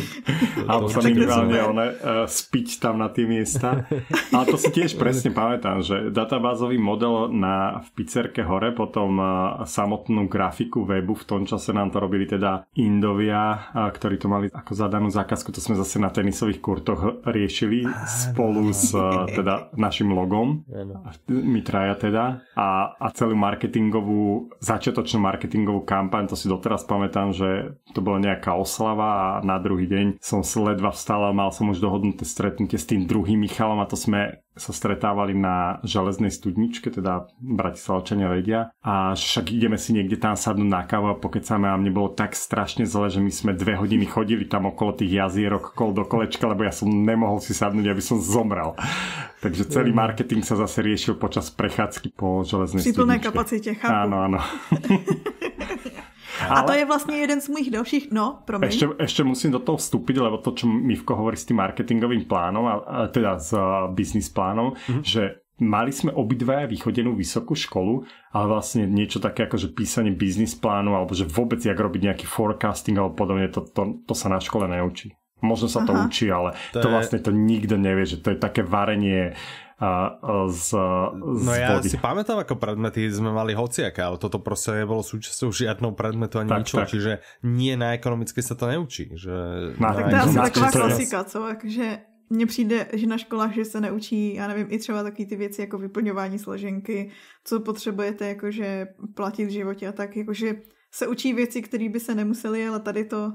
Alebo sa minimálne one, uh, spiť tam na tie miesta. Ale to si tiež presne pamätám, že databázový model na v pizzerke hore, potom uh, samotnú grafiku webu, v tom čase nám to robili teda Indovia, uh, ktorí to mali ako zadanú zákazku, to sme zase na tenisových kurtoch riešili ah, spolu no. s uh, teda našim logom, no. Mitraja teda, a, a celú marketingovú, začiatočnú marketingovú kampaň, to si doteraz pamätám, že to bola nejaká oslava a na druhý deň som sledva vstal a mal som už dohodnuté stretnutie s tým druhým Michalom a to sme sa stretávali na železnej studničke, teda Bratislavčania vedia. A však ideme si niekde tam sadnúť na kávu a pokecáme a mne bolo tak strašne zle, že my sme dve hodiny chodili tam okolo tých jazierok, kol do kolečka, lebo ja som nemohol si sadnúť, aby som zomrel. Takže celý marketing sa zase riešil počas prechádzky po železnej Pri studničke. Pri plnej kapacite, chápu. Áno, áno. A to je vlastne jeden z mojich ďalších, no, promiň. Ešte, ešte musím do toho vstúpiť, lebo to, čo Mivko hovorí s tým marketingovým plánom, a, a teda s uh, biznis plánom, mm-hmm. že mali sme obidvaja vychodenú vysokú školu, ale vlastne niečo také ako že písanie biznis plánu alebo že vôbec jak robiť nejaký forecasting alebo podobne, to, to, to sa na škole neučí. Možno sa Aha. to učí, ale to, to je... vlastne to nikto nevie, že to je také varenie uh, z, z No ja body. si pamätám, ako predmety sme mali hociaké, ale toto proste nebolo súčasťou žiadnou predmetu ani tak, ničoho, tak. čiže nie na ekonomické sa to neučí. Že na, na tak to je asi taková klasika, co? Akože mně přijde, že na školách, že se neučí, já nevím, i třeba takové ty věci jako vyplňování složenky, co potřebujete jakože platit v životě a tak, jakože se učí věci, které by se nemuseli, ale tady to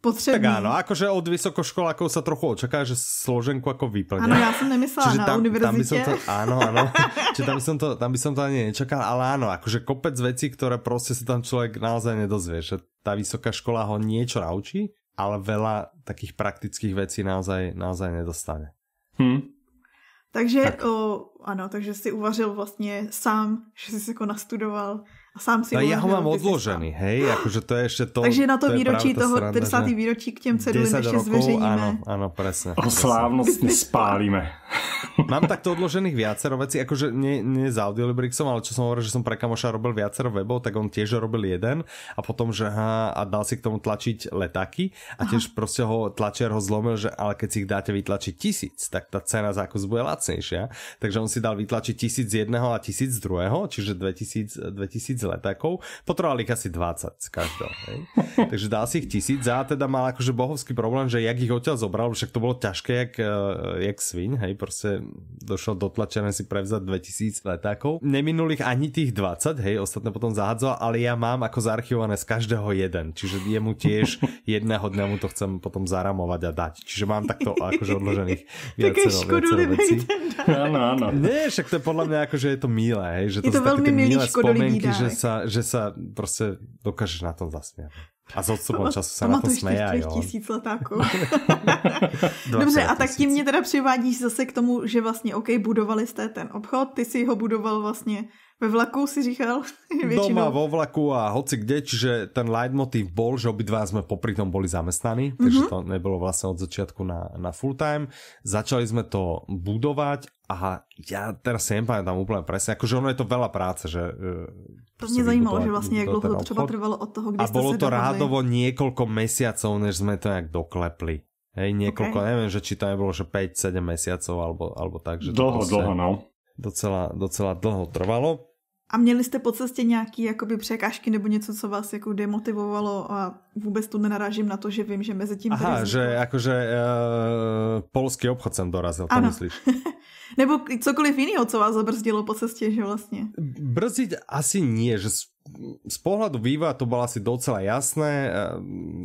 potřebný. Tak áno, akože od vysokoškolákov sa trochu očaká, že složenku ako vyplňa. Áno, ja som nemyslela Čiže na tam, na univerzite. Tam by som to, áno, áno. Čiže tam by, som to, tam by som to ani nečakal, ale áno, akože kopec vecí, ktoré proste sa tam človek naozaj nedozvie, že tá vysoká škola ho niečo naučí, ale veľa takých praktických vecí naozaj, naozaj nedostane. Hm. Takže tak. o, ano, takže si uvařil vlastně sám, že jsi jako nastudoval sám si no, ja ho mám odložený, vypísal. hej, akože to je ešte to. Takže na to, to výročí toho sranda, 30. výročí k těm cedulím ešte rokov, zveřejníme. Áno, áno, presne. O slávnostne spálime. mám takto odložených viacero vecí, akože nie, nie za Audiolibrixom, ale čo som hovoril, že som pre kamoša robil viacero webov, tak on tiež robil jeden a potom, že ha, a dal si k tomu tlačiť letáky a Aha. tiež proste ho tlačiar ho zlomil, že ale keď si ich dáte vytlačiť tisíc, tak tá cena za kus bude lacnejšia. Takže on si dal vytlačiť tisíc jedného a tisíc druhého, čiže 2000, 2000 letákov, potrebovali ich asi 20 z každého. Hej. Takže dal si ich tisíc a teda mal akože bohovský problém, že jak ich odtiaľ zobral, však to bolo ťažké jak, e, jak svin, hej, proste došlo dotlačené si prevzať 2000 letákov. Neminul ich ani tých 20, hej, ostatné potom zahadzoval, ale ja mám ako zarchivované z každého jeden, čiže jemu tiež jedného dňa mu to chcem potom zaramovať a dať. Čiže mám takto akože odložených viacero, viacero vecí. Áno, áno. Nie, však to je podľa mňa akože je to milé, hej, že to, je to veľmi milé dárek. že sa, že sa proste dokážeš na tom zasmiať. Vlastne. A s odstupom času se na to smeje. těch tisíc letáků. Dobře, a tak tím mě teda přivádíš zase k tomu, že vlastně, OK, budovali jste ten obchod, ty si ho budoval vlastně Ve vlaku si říkal? Doma vo vlaku a hoci kde, čiže ten leitmotiv bol, že obidva sme popri tom boli zamestnaní, takže mm-hmm. to nebolo vlastne od začiatku na, na full time. Začali sme to budovať a ja teraz si nepamätám úplne presne, akože ono je to veľa práce, že... E, to mne zaujímalo, že vlastne jak dlho to třeba trvalo od toho, kde A bolo to rádovo niekoľko mesiacov, než sme to nejak doklepli. Hej, niekoľko, okay. neviem, že či to nebolo, že 5-7 mesiacov alebo, alebo tak. Že dlho, to dlho, no docela, docela dlho trvalo. A měli jste po cestě nějaké jakoby překážky nebo něco, co vás jako demotivovalo a vůbec tu nenarážím na to, že vím, že mezi tím... Aha, že jakože uh, polský obchod jsem dorazil, to myslíš? nebo cokoliv jiného, co vás zabrzdilo po cestě, že vlastně? Brzdit asi nie, že z, z pohledu Viva to bylo asi docela jasné. Eh,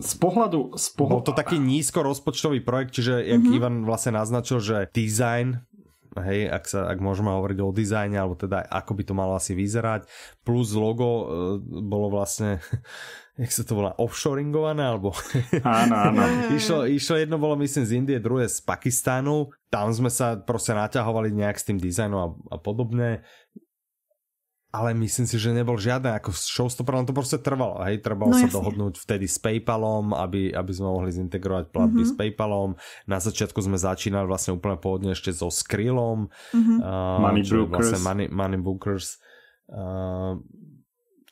z pohledu Z pohledu... Bol to taký nízko rozpočtový projekt, čiže jak mm -hmm. Ivan vlastně naznačil, že design hej, ak, sa, ak môžeme hovoriť o dizajne, alebo teda ako by to malo asi vyzerať. Plus logo e, bolo vlastne jak sa to volá, offshoringované, alebo... Áno, áno. išlo, išlo jedno bolo, myslím, z Indie, druhé z Pakistánu. Tam sme sa proste naťahovali nejak s tým dizajnom a, a podobne ale myslím si, že nebol žiadne ako showstopper, len to proste trvalo, hej, trvalo no, sa jasne. dohodnúť vtedy s Paypalom, aby, aby sme mohli zintegrovať platby mm-hmm. s Paypalom. Na začiatku sme začínali vlastne úplne pôvodne ešte so Skrillom, mm-hmm. uh, Money vlastne Bookers. Vlastne money, money Bookers. Uh,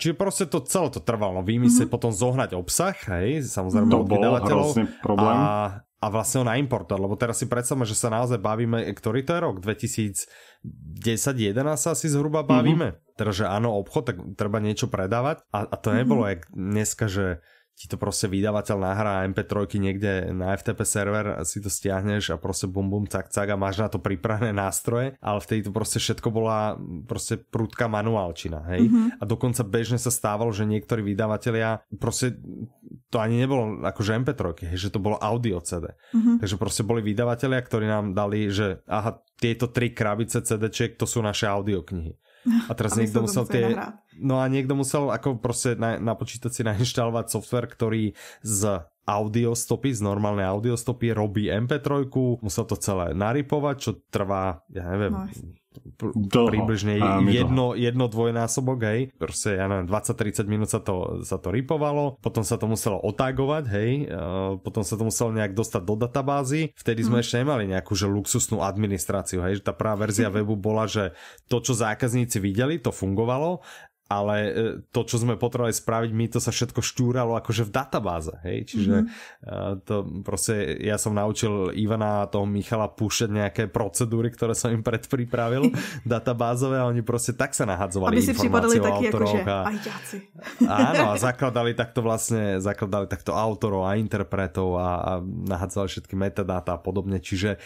Čiže proste to celé to trvalo. No, vymyslieť mm-hmm. potom zohnať obsah, hej, samozrejme to od vydavateľov. problém. A, a vlastne ho naimportovať, lebo teraz si predstavme, že sa naozaj bavíme, ktorý to je rok? 2010 2011 sa asi zhruba mhm. bavíme. Mm-hmm teda že áno, obchod, tak treba niečo predávať a, a to nebolo mm-hmm. jak dneska, že ti to proste vydavateľ nahrá MP3 niekde na FTP server, si to stiahneš a proste bum bum cak cak a máš na to pripravené nástroje, ale vtedy to proste všetko bola proste prúdka manuálčina, hej. Mm-hmm. A dokonca bežne sa stávalo, že niektorí vydavatelia proste to ani nebolo akože MP3, hej, že to bolo audio CD. Mm-hmm. Takže proste boli vydavatelia, ktorí nám dali, že aha, tieto tri krabice CD-čiek, to sú naše audioknihy. A teraz a niekto musel tie... Nahrá. No a niekto musel ako proste na, napočítať si, nainštalovať software, ktorý z audiostopy, z normálnej audiostopy, robí MP3, musel to celé naripovať, čo trvá, ja neviem, no. Pr- dlho. približne jedno, jedno dvojnásobok, hej. Proste, ja neviem, 20-30 minút sa to, sa to ripovalo, potom sa to muselo otagovať, hej, potom sa to muselo nejak dostať do databázy, vtedy sme mm. ešte nemali nejakú, že luxusnú administráciu, hej, že tá prvá verzia webu bola, že to, čo zákazníci videli, to fungovalo ale e, to, čo sme potrebovali spraviť, my to sa všetko šťúralo akože v databáze, hej, čiže mm-hmm. to proste, ja som naučil Ivana a toho Michala púšať nejaké procedúry, ktoré som im predpripravil databázové a oni proste tak sa nahadzovali Aby si informáciou taký autorov akože a, áno, a zakladali takto vlastne, zakladali takto autorov a interpretov a, a nahadzovali všetky metadáta a podobne, čiže e,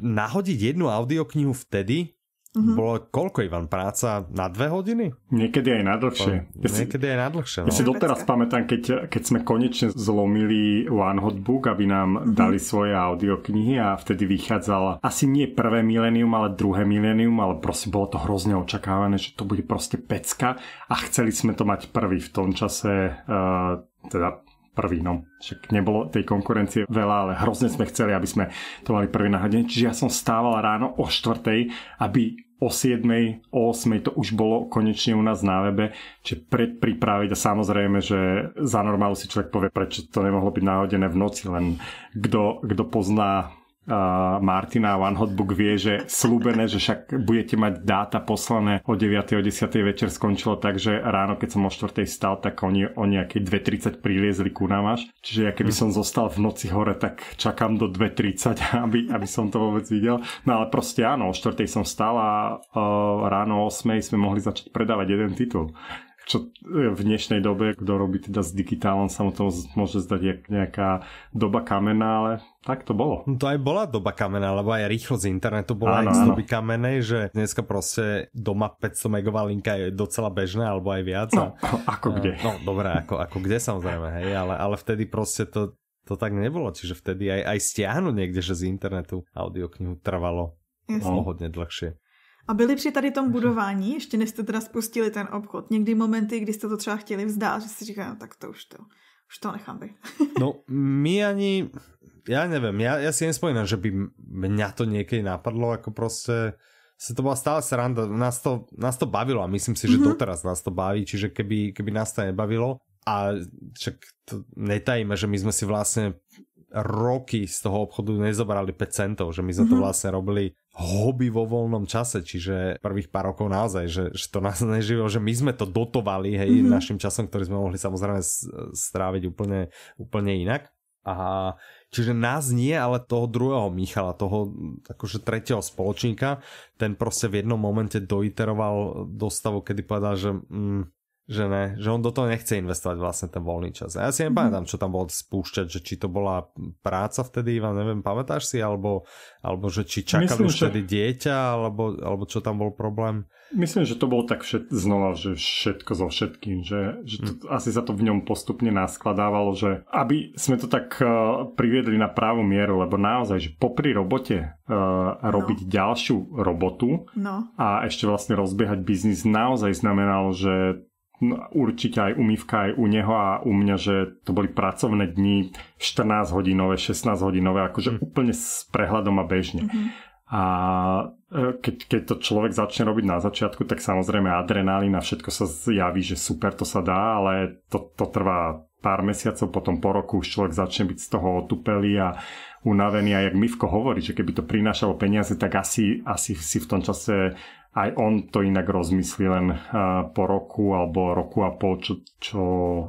nahodiť jednu audioknihu vtedy, Mm-hmm. Bolo koľko, Ivan, práca na dve hodiny? Niekedy aj na dlhšie. Ja si, niekedy aj na dlhšie. No. Ja si no. doteraz pamätám, keď, keď sme konečne zlomili One Hot Book, aby nám mm-hmm. dali svoje audioknihy a vtedy vychádzala asi nie prvé milénium, ale druhé milénium, ale proste bolo to hrozne očakávané, že to bude proste pecka a chceli sme to mať prvý v tom čase, uh, teda prvý, no. Však nebolo tej konkurencie veľa, ale hrozne sme chceli, aby sme to mali prvý na hodine. Čiže ja som stával ráno o štvrtej, aby o 7, o 8 to už bolo konečne u nás na webe, čiže predpripraviť a samozrejme, že za normálu si človek povie, prečo to nemohlo byť náhodené v noci, len kto pozná uh, Martina One Hot Book vie, že slúbené, že však budete mať dáta poslané o 9. o 10. večer skončilo tak, že ráno, keď som o 4. stal, tak oni o nejakej 2.30 priliezli ku nám až. Čiže ja keby hm. som zostal v noci hore, tak čakám do 2.30, aby, aby som to vôbec videl. No ale proste áno, o 4. som stal a uh, ráno o 8. sme mohli začať predávať jeden titul čo v dnešnej dobe, kto robí teda s digitálom, sa mu to môže zdať nejaká doba kamená, ale tak to bolo. No to aj bola doba kamená, lebo aj rýchlosť internetu bola áno, aj z doby kamenej, že dneska proste doma 500 megová linka je docela bežná, alebo aj viac. No, ako kde. Eh, no, dobré, ako, ako kde samozrejme, hej, ale, ale vtedy proste to, to tak nebolo, čiže vtedy aj, aj stiahnuť niekde, že z internetu audioknihu trvalo no. hodne dlhšie. A byli při tady tom budování, ještě než jste teda spustili ten obchod, někdy momenty, kdy jste to třeba chtěli vzdát, že si říkali, no tak to už to, už to nechám by. No, my ani, já nevím, já, já si nespomínam, že by mě to někdy napadlo, jako prostě se to byla stále sranda, nás to, nás to bavilo a myslím si, že mm-hmm. doteraz nás to baví, čiže keby, keby nás to nebavilo a však to netajíme, že my jsme si vlastně roky z toho obchodu nezobrali 5 centov, že my sme mm-hmm. to mhm. vlastne robili hobby vo voľnom čase, čiže prvých pár rokov naozaj, že, že to nás neživilo, že my sme to dotovali hej, mm-hmm. našim časom, ktorý sme mohli samozrejme stráviť úplne, úplne inak. A čiže nás nie, ale toho druhého Michala, toho mm, akože tretieho spoločníka, ten proste v jednom momente doiteroval do stavu, kedy povedal, že mm, že ne, že on do toho nechce investovať vlastne ten voľný čas. ja si mhm. nepamätám, čo tam bolo spúšťať, že či to bola práca vtedy, Ivan, neviem, pamätáš si, alebo, alebo že či čakali Myslím, už že... dieťa, alebo, alebo čo tam bol problém? Myslím, že to bolo tak všet, znova, že všetko so všetkým, že, že to, hm. asi sa to v ňom postupne naskladávalo, že aby sme to tak uh, priviedli na právu mieru, lebo naozaj, že popri robote uh, robiť no. ďalšiu robotu no. a ešte vlastne rozbiehať biznis naozaj znamenalo, že No, určite aj umývka aj u neho a u mňa, že to boli pracovné dni 14 hodinové, 16 hodinové, akože mm. úplne s prehľadom a bežne. Mm-hmm. A e, keď, keď to človek začne robiť na začiatku, tak samozrejme adrenálina, všetko sa zjaví, že super, to sa dá, ale to, to trvá pár mesiacov, potom po roku už človek začne byť z toho otupelý a unavený a jak Mivko hovorí, že keby to prinášalo peniaze, tak asi, asi si v tom čase aj on to inak rozmyslí len eh, po roku alebo roku a pol, čo, čo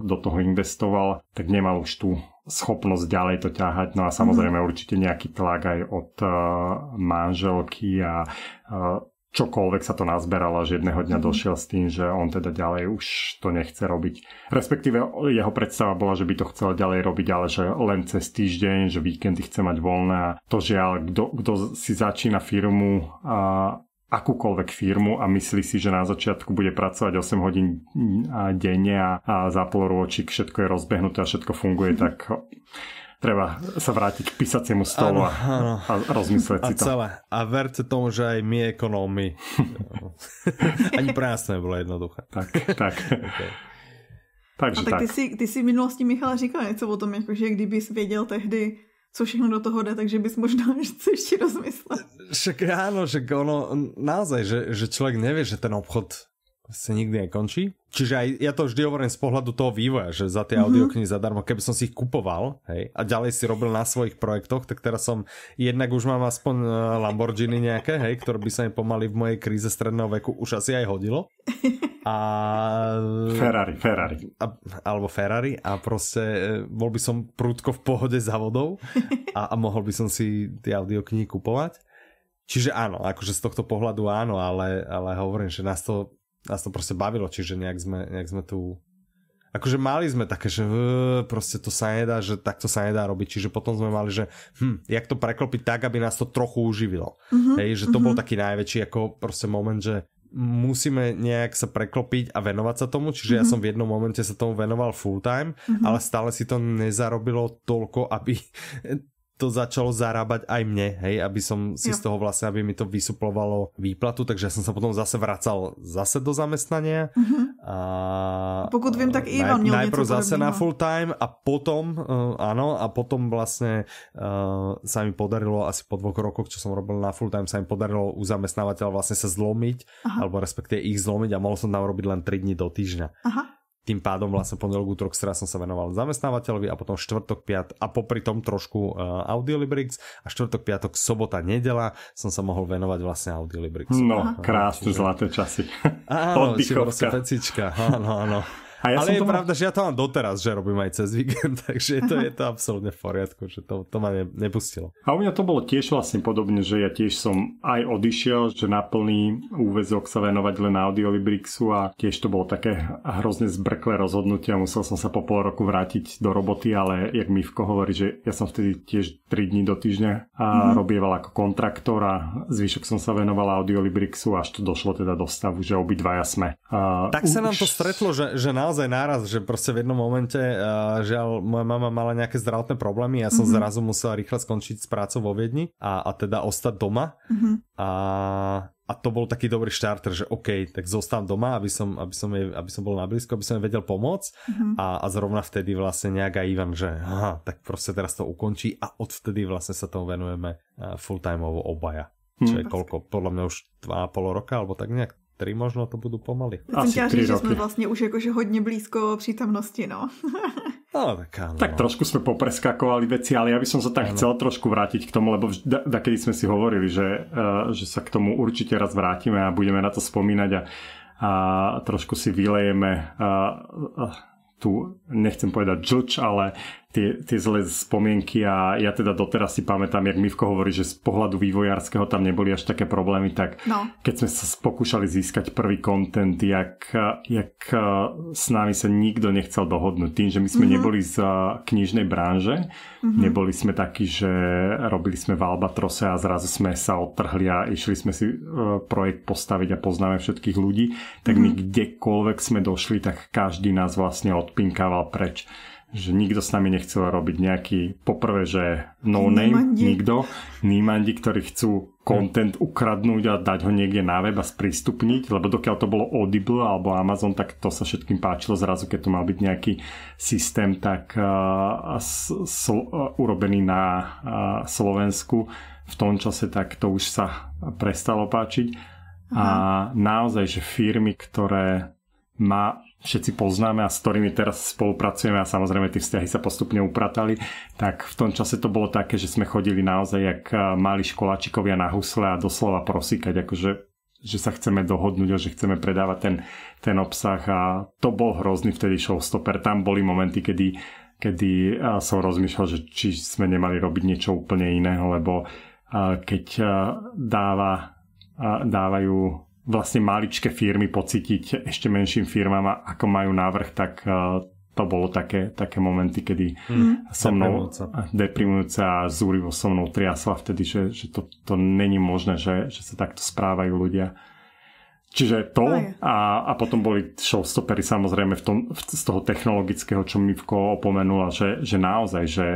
do toho investoval, tak nemal už tú schopnosť ďalej to ťahať. No a samozrejme mm. určite nejaký tlak aj od uh, manželky a uh, čokoľvek sa to nazberalo, že jedného dňa mm. došiel s tým, že on teda ďalej už to nechce robiť. Respektíve jeho predstava bola, že by to chcel ďalej robiť, ale že len cez týždeň, že víkendy chce mať voľné. To žiaľ, kto si začína firmu Uh, akúkoľvek firmu a myslí si, že na začiatku bude pracovať 8 hodín mm, denne a, a za pol ročík všetko je rozbehnuté a všetko funguje, mhm. tak treba sa vrátiť k písaciemu stolu áno, a rozmyslieť a si to. Celé. A verte tomu, že aj my ekonómy. Ani pre nás to nebolo jednoduché. Tak, tak. okay. Takže a tak, tak. Ty, si, ty si v minulosti, Michal, říkal něco o tom, jako, že jsi věděl tehdy, co všechno do toho jde, takže bys možná ještě ešte rozmyslel. Však áno, že ono naozaj, že, že človek nevie, že ten obchod se nikdy nekončí Čiže aj ja to vždy hovorím z pohľadu toho vývoja, že za tie mm-hmm. audioknihy zadarmo, keby som si ich kupoval hej, a ďalej si robil na svojich projektoch, tak teraz som, jednak už mám aspoň e, Lamborghini nejaké, hej, ktoré by sa mi pomaly v mojej kríze stredného veku už asi aj hodilo. A... Ferrari, Ferrari. A, alebo Ferrari a proste e, bol by som prúdko v pohode za vodou a, a mohol by som si tie audioknihy kupovať. Čiže áno, akože z tohto pohľadu áno, ale, ale hovorím, že nás to nás to proste bavilo, čiže nejak sme, nejak sme tu akože mali sme také, že proste to sa nedá, že takto sa nedá robiť, čiže potom sme mali, že hm, jak to preklopiť tak, aby nás to trochu uživilo. Uh-huh, Hej, že to uh-huh. bol mhm. taký najväčší ako proste moment, že musíme nejak sa preklopiť a venovať sa tomu, čiže uh-huh. ja mhm. som v jednom momente sa tomu venoval full time, uh-huh. ale stále si to nezarobilo toľko, aby to začalo zarábať aj mne, hej, aby som si jo. z toho vlastne, aby mi to vysuplovalo výplatu, takže ja som sa potom zase vracal zase do zamestnania. Mm-hmm. A, Pokud viem, tak Ivan naj, Najprv zase na full time a potom, uh, eh, áno, a potom vlastne uh, sa mi podarilo asi po dvoch rokoch, čo som robil na full time, sa mi podarilo u zamestnávateľa vlastne sa zlomiť, Aha. alebo respektíve ich zlomiť a mohol som tam robiť len 3 dní do týždňa. Aha tým pádom vlastne pondelok, útorok, streda som sa venoval zamestnávateľovi a potom štvrtok, piat a popri tom trošku uh, Audiolibrix a štvrtok, piatok, sobota, nedela som sa mohol venovať vlastne Audiolibrix. No, krásne, zlaté časy. Áno, čiže pecička, áno, áno. A ja Ale je to pravda, mal... že ja to mám doteraz, že robím aj cez víkend, takže to, je to absolútne v poriadku, že to, to ma ne, nepustilo. A u mňa to bolo tiež vlastne podobne, že ja tiež som aj odišiel, že na plný úvezok sa venovať len Audiolibrixu a tiež to bolo také hrozne zbrklé rozhodnutie a musel som sa po pol roku vrátiť do roboty, ale jak mi Vko hovorí, že ja som vtedy tiež 3 dní do týždňa a mm-hmm. robieval ako kontraktor a zvyšok som sa venoval Audiolibrixu, až to došlo teda do stavu, že obidvaja sme. A tak už... sa nám to stretlo, že, že naozaj naozaj náraz, že proste v jednom momente, uh, žiaľ, moja mama mala nejaké zdravotné problémy, ja som mm-hmm. zrazu musela rýchle skončiť s prácou vo Viedni a, a teda ostať doma. Mm-hmm. A a to bol taký dobrý štarter, že OK, tak zostám doma, aby som, aby som, jej, aby som bol na blízko, aby som jej vedel pomôcť mm-hmm. a, a zrovna vtedy vlastne nejak aj Ivan, že aha, tak proste teraz to ukončí a odvtedy vlastne sa tomu venujeme eh, full time obaja. Hm. Čo je mhm. koľko, podľa mňa už 2,5 roka alebo tak nejak Tri možno to budú pomaly. Chcem ťa říct, že sme vlastne už akože hodne blízko prítomnosti, no. No, tak, áno. tak trošku sme popreskakovali veci, ale ja by som sa tak chcel trošku vrátiť k tomu, lebo vždy, da, kedy sme si hovorili, že, uh, že sa k tomu určite raz vrátime a budeme na to spomínať a, a trošku si vylejeme uh, uh, tu, nechcem povedať žlč, ale tie, tie zlé spomienky a ja teda doteraz si pamätám, jak Mivko hovorí, že z pohľadu vývojárskeho tam neboli až také problémy, tak no. keď sme sa pokúšali získať prvý kontent, jak, jak eh, s nami sa nikto nechcel dohodnúť tým, že my sme mm-hmm. neboli z eh, knižnej branže, mm-hmm. neboli sme takí, že robili sme v Albatrose a zrazu sme sa odtrhli a išli sme si eh, projekt postaviť a poznáme všetkých ľudí, tak mm-hmm. my mhm. kdekoľvek sme došli, tak každý nás vlastne odpinkával preč že nikto s nami nechcel robiť nejaký, poprvé, že no name, Nímandi. nikto, nímandi, ktorí chcú content ukradnúť a dať ho niekde na web a sprístupniť, lebo dokiaľ to bolo Audible alebo Amazon, tak to sa všetkým páčilo zrazu, keď to mal byť nejaký systém, tak uh, sl- uh, urobený na uh, Slovensku v tom čase, tak to už sa prestalo páčiť. Aha. A naozaj, že firmy, ktoré má všetci poznáme a s ktorými teraz spolupracujeme a samozrejme tie vzťahy sa postupne upratali, tak v tom čase to bolo také, že sme chodili naozaj jak eh, mali školáčikovia na husle a doslova prosíkať, akože že sa chceme dohodnúť a že chceme predávať ten, ten obsah a to bol hrozný vtedy showstopper. Tam boli momenty, kedy, kedy eh, som rozmýšľal, že či sme nemali robiť niečo úplne iného, lebo eh, keď dáva, dávajú vlastne maličké firmy pocítiť ešte menším firmám, ako majú návrh, tak e, to bolo také, také momenty, kedy mm. so mnou deprimujúca a zúrivo so mnou triasla vtedy, že, že to, to není možné, že, že sa takto správajú ľudia. Čiže to a, a potom boli showstopery samozrejme v tom, v, z toho technologického, čo mi koho opomenula, že, že naozaj, že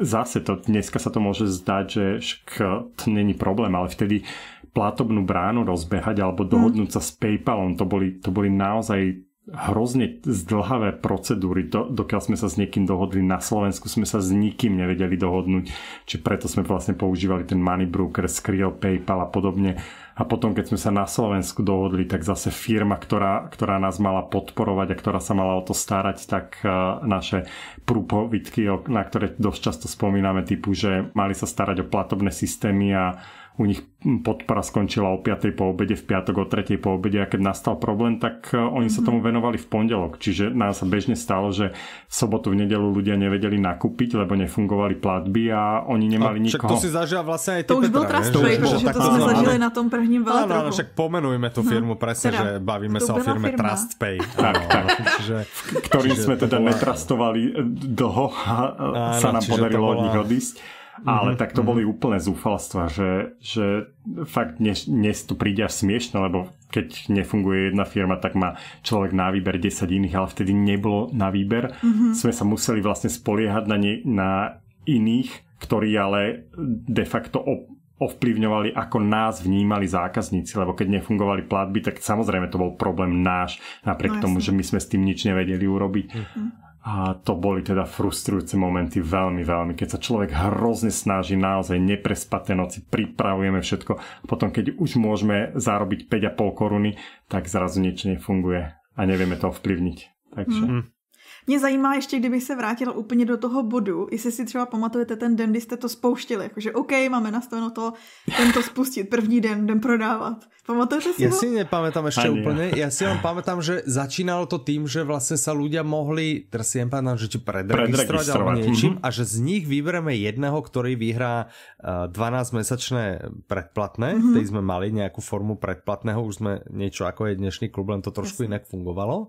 zase to, dneska sa to môže zdať, že šk, to není problém, ale vtedy platobnú bránu rozbehať alebo dohodnúť mm. sa s PayPalom. To boli, to boli naozaj hrozne zdlhavé procedúry, do, dokiaľ sme sa s niekým dohodli na Slovensku, sme sa s nikým nevedeli dohodnúť, či preto sme vlastne používali ten Money Broker, Skrill, PayPal a podobne. A potom, keď sme sa na Slovensku dohodli, tak zase firma, ktorá, ktorá nás mala podporovať a ktorá sa mala o to starať, tak eh, naše prúpovitky, na ktoré dosť často spomíname, typu, že mali sa starať o platobné systémy a u nich podpora skončila o 5. po obede, v piatok o 3. po obede a keď nastal problém, tak e, oni sa mhm. tomu venovali v pondelok. Čiže nás sa bežne stalo, že v sobotu, v nedelu ľudia nevedeli nakúpiť, lebo nefungovali platby a oni nemali a nikoho. to si zažil vlastne aj ty, To už bol trust trade, to sme zažili na tom prvním veľa. Áno, áno, však pomenujme tú no, firmu no, presne, teda, že bavíme sa o firme firma. TrustPay. Tak, tak. Čiže, ktorým čiže sme teda bola... netrastovali e, dlho a sa nám podarilo od nich odísť ale mhm, tak to boli mhm. úplné zúfalstva, že, že fakt dnes, dnes tu príde až smiešne, lebo keď nefunguje jedna firma, tak má človek na výber 10 iných, ale vtedy nebolo na výber. Mm-hmm. Sme sa museli vlastne spoliehať na, ne, na iných, ktorí ale de facto op- ovplyvňovali, ako nás vnímali zákazníci, lebo keď nefungovali platby, tak samozrejme to bol problém náš, napriek no, tomu, že my sme s tým nič nevedeli urobiť. Mm-hmm. A to boli teda frustrujúce momenty veľmi, veľmi, keď sa človek hrozne snaží, naozaj neprespaté noci, pripravujeme všetko. a Potom, keď už môžeme zarobiť 5,5 koruny, tak zrazu niečo nefunguje a nevieme to ovplyvniť. Takže... Mm. Mě zajímá ještě, kdybych se vrátila úplně do toho bodu, jestli si třeba pamatujete ten den, kdy jste to spouštili, jakože OK, máme nastaveno to, tento spustit, první den, den prodávat. Pamatujete si ja ho? si nepamätám ještě Ani. úplně. Ja si vám pamätám, že začínalo to tým, že vlastně se ľudia mohli, teraz si nepamätám, že predregistrovat, predregistrovať, mm-hmm. a že z nich vybereme jedného, který vyhrá 12-mesačné eh, predplatné. Mm-hmm. Tej jsme mali nějakou formu predplatného, už jsme něco jako je dnešní klub, len to trošku Jasne. fungovalo.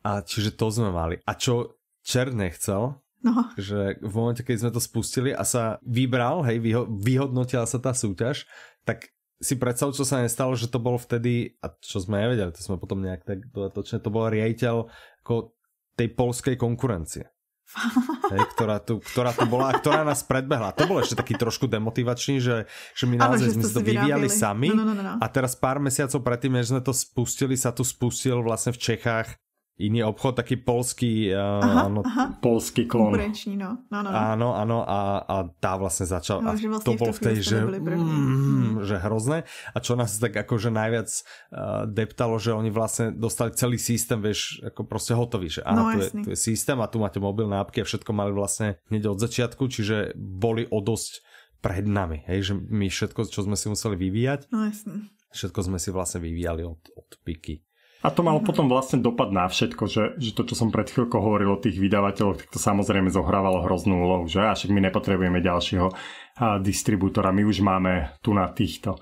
A čiže to sme mali. A čo Čer nechcel, No. Že v momente, keď sme to spustili a sa vybral, hej, vyho- vyhodnotila sa tá súťaž, tak si predstav, čo sa nestalo, že to bol vtedy, a čo sme nevedeli, to sme potom nejak tak dodatočne, to bol riaditeľ ako tej polskej konkurencie. Hej, ktorá, tu, ktorá tu bola a ktorá nás predbehla. To bolo ešte taký trošku demotivačný, že, že my naozaj že sme to vyvíjali sami no, no, no, no, no. a teraz pár mesiacov predtým, než sme to spustili, sa tu spustil vlastne v Čechách iný obchod, taký polský... Eh, aha, áno, aha. Polský klon. no. No, no, no. Áno, áno, a, a tá vlastne začala, No, a vlastne to bolo v tej, že, mm, mhm. že hrozné. A čo nás tak akože najviac uh, deptalo, že oni vlastne dostali celý systém, vieš, ako proste hotový, že áno, no, tu, je, tu je systém a tu máte mobilné apky a všetko mali vlastne hneď od začiatku, čiže boli o dosť pred nami, hej, že my všetko, čo sme si museli vyvíjať, no, jasne. všetko sme si vlastne vyvíjali od, od piky. A to malo potom vlastne dopad na všetko, že, že to, čo som pred chvíľkou hovoril o tých vydavateľoch, tak to samozrejme zohrávalo hroznú úlohu, že a však my nepotrebujeme ďalšieho distribútora, my už máme tu na týchto.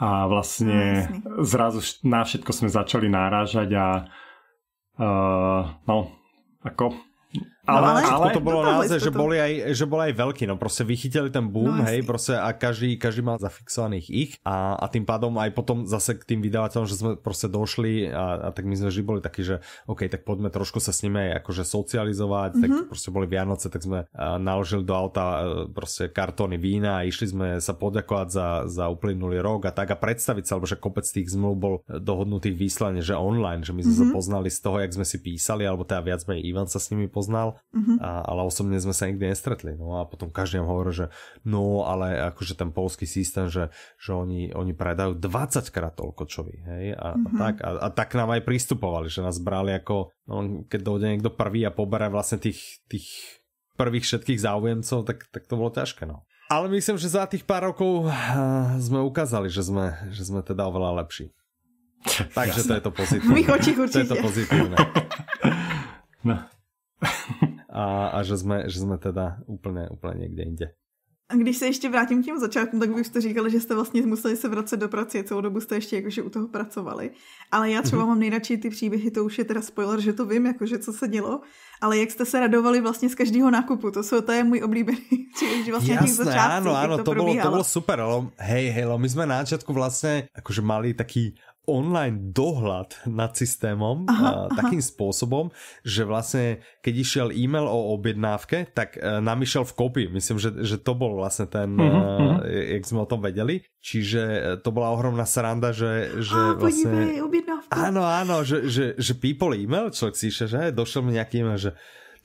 A vlastne no, zrazu na všetko sme začali náražať a uh, no, ako ale, no, ale, ale to bolo no, naozaj, že, boli aj, že boli aj veľkí, no proste vychytili ten boom, no, hej, proste a každý, každý mal zafixovaných ich a, a tým pádom aj potom zase k tým vydavateľom, že sme proste došli a, a tak my sme vždy boli takí, že OK, tak poďme trošku sa s nimi aj akože socializovať, mm-hmm. tak mhm. proste boli Vianoce, tak sme naložili do auta e, proste kartóny vína a išli sme sa poďakovať za, za uplynulý rok a tak a predstaviť sa, lebo že kopec tých zmluv bol dohodnutých výslane, že online, že my sme mm-hmm. sa mhm. poznali z toho, jak sme si písali, alebo teda viac menej Ivan sa s nimi poznal poznal, mm-hmm. a, ale osobne sme sa nikdy nestretli. No a potom každý nám hovoril, že no ale akože ten polský systém, že, že oni, oni predajú 20 krát toľko čo vy. Hej? A, mm-hmm. a, mhm. tak, a, a tak nám aj pristupovali, že nás brali ako, no, keď dojde niekto prvý a poberá vlastne tých, tých prvých všetkých záujemcov, tak, tak to bolo ťažké. No. Ale myslím, že za tých pár rokov sme ukázali, že sme, že sme teda oveľa lepší. Takže Jasne. to je to pozitívne. určite. To je to pozitívne. No. a, a že, jsme, že jsme teda úplně, úplně někde jinde. A když se ještě vrátím k těm začátkům, tak vy už jste říkali, že jste vlastně museli se vracet do práce, celou dobu jste ještě jakože u toho pracovali. Ale já třeba mhm. mám nejradši ty příběhy, to už je teda spoiler, že to vím, jakože co se dělo, ale jak jste se radovali vlastně z každého nákupu, to, jsou, to je můj oblíbený příběh, že vlastně Jasné, áno, áno, to, to, bolo, to bolo super, ale hej, hej, my jsme na začátku vlastně akože mali taký online dohľad nad systémom aha, uh, takým aha. spôsobom, že vlastne keď išiel e-mail o objednávke, tak e, nám išiel v kopii. Myslím, že, že to bol vlastne ten, mm-hmm. uh, jak sme o tom vedeli. Čiže e, to bola ohromná sranda, že, že oh, vlastne... Podívej, Áno, áno, že, že, že people e-mail, človek si išiel, že došiel mi nejaký e-mail, že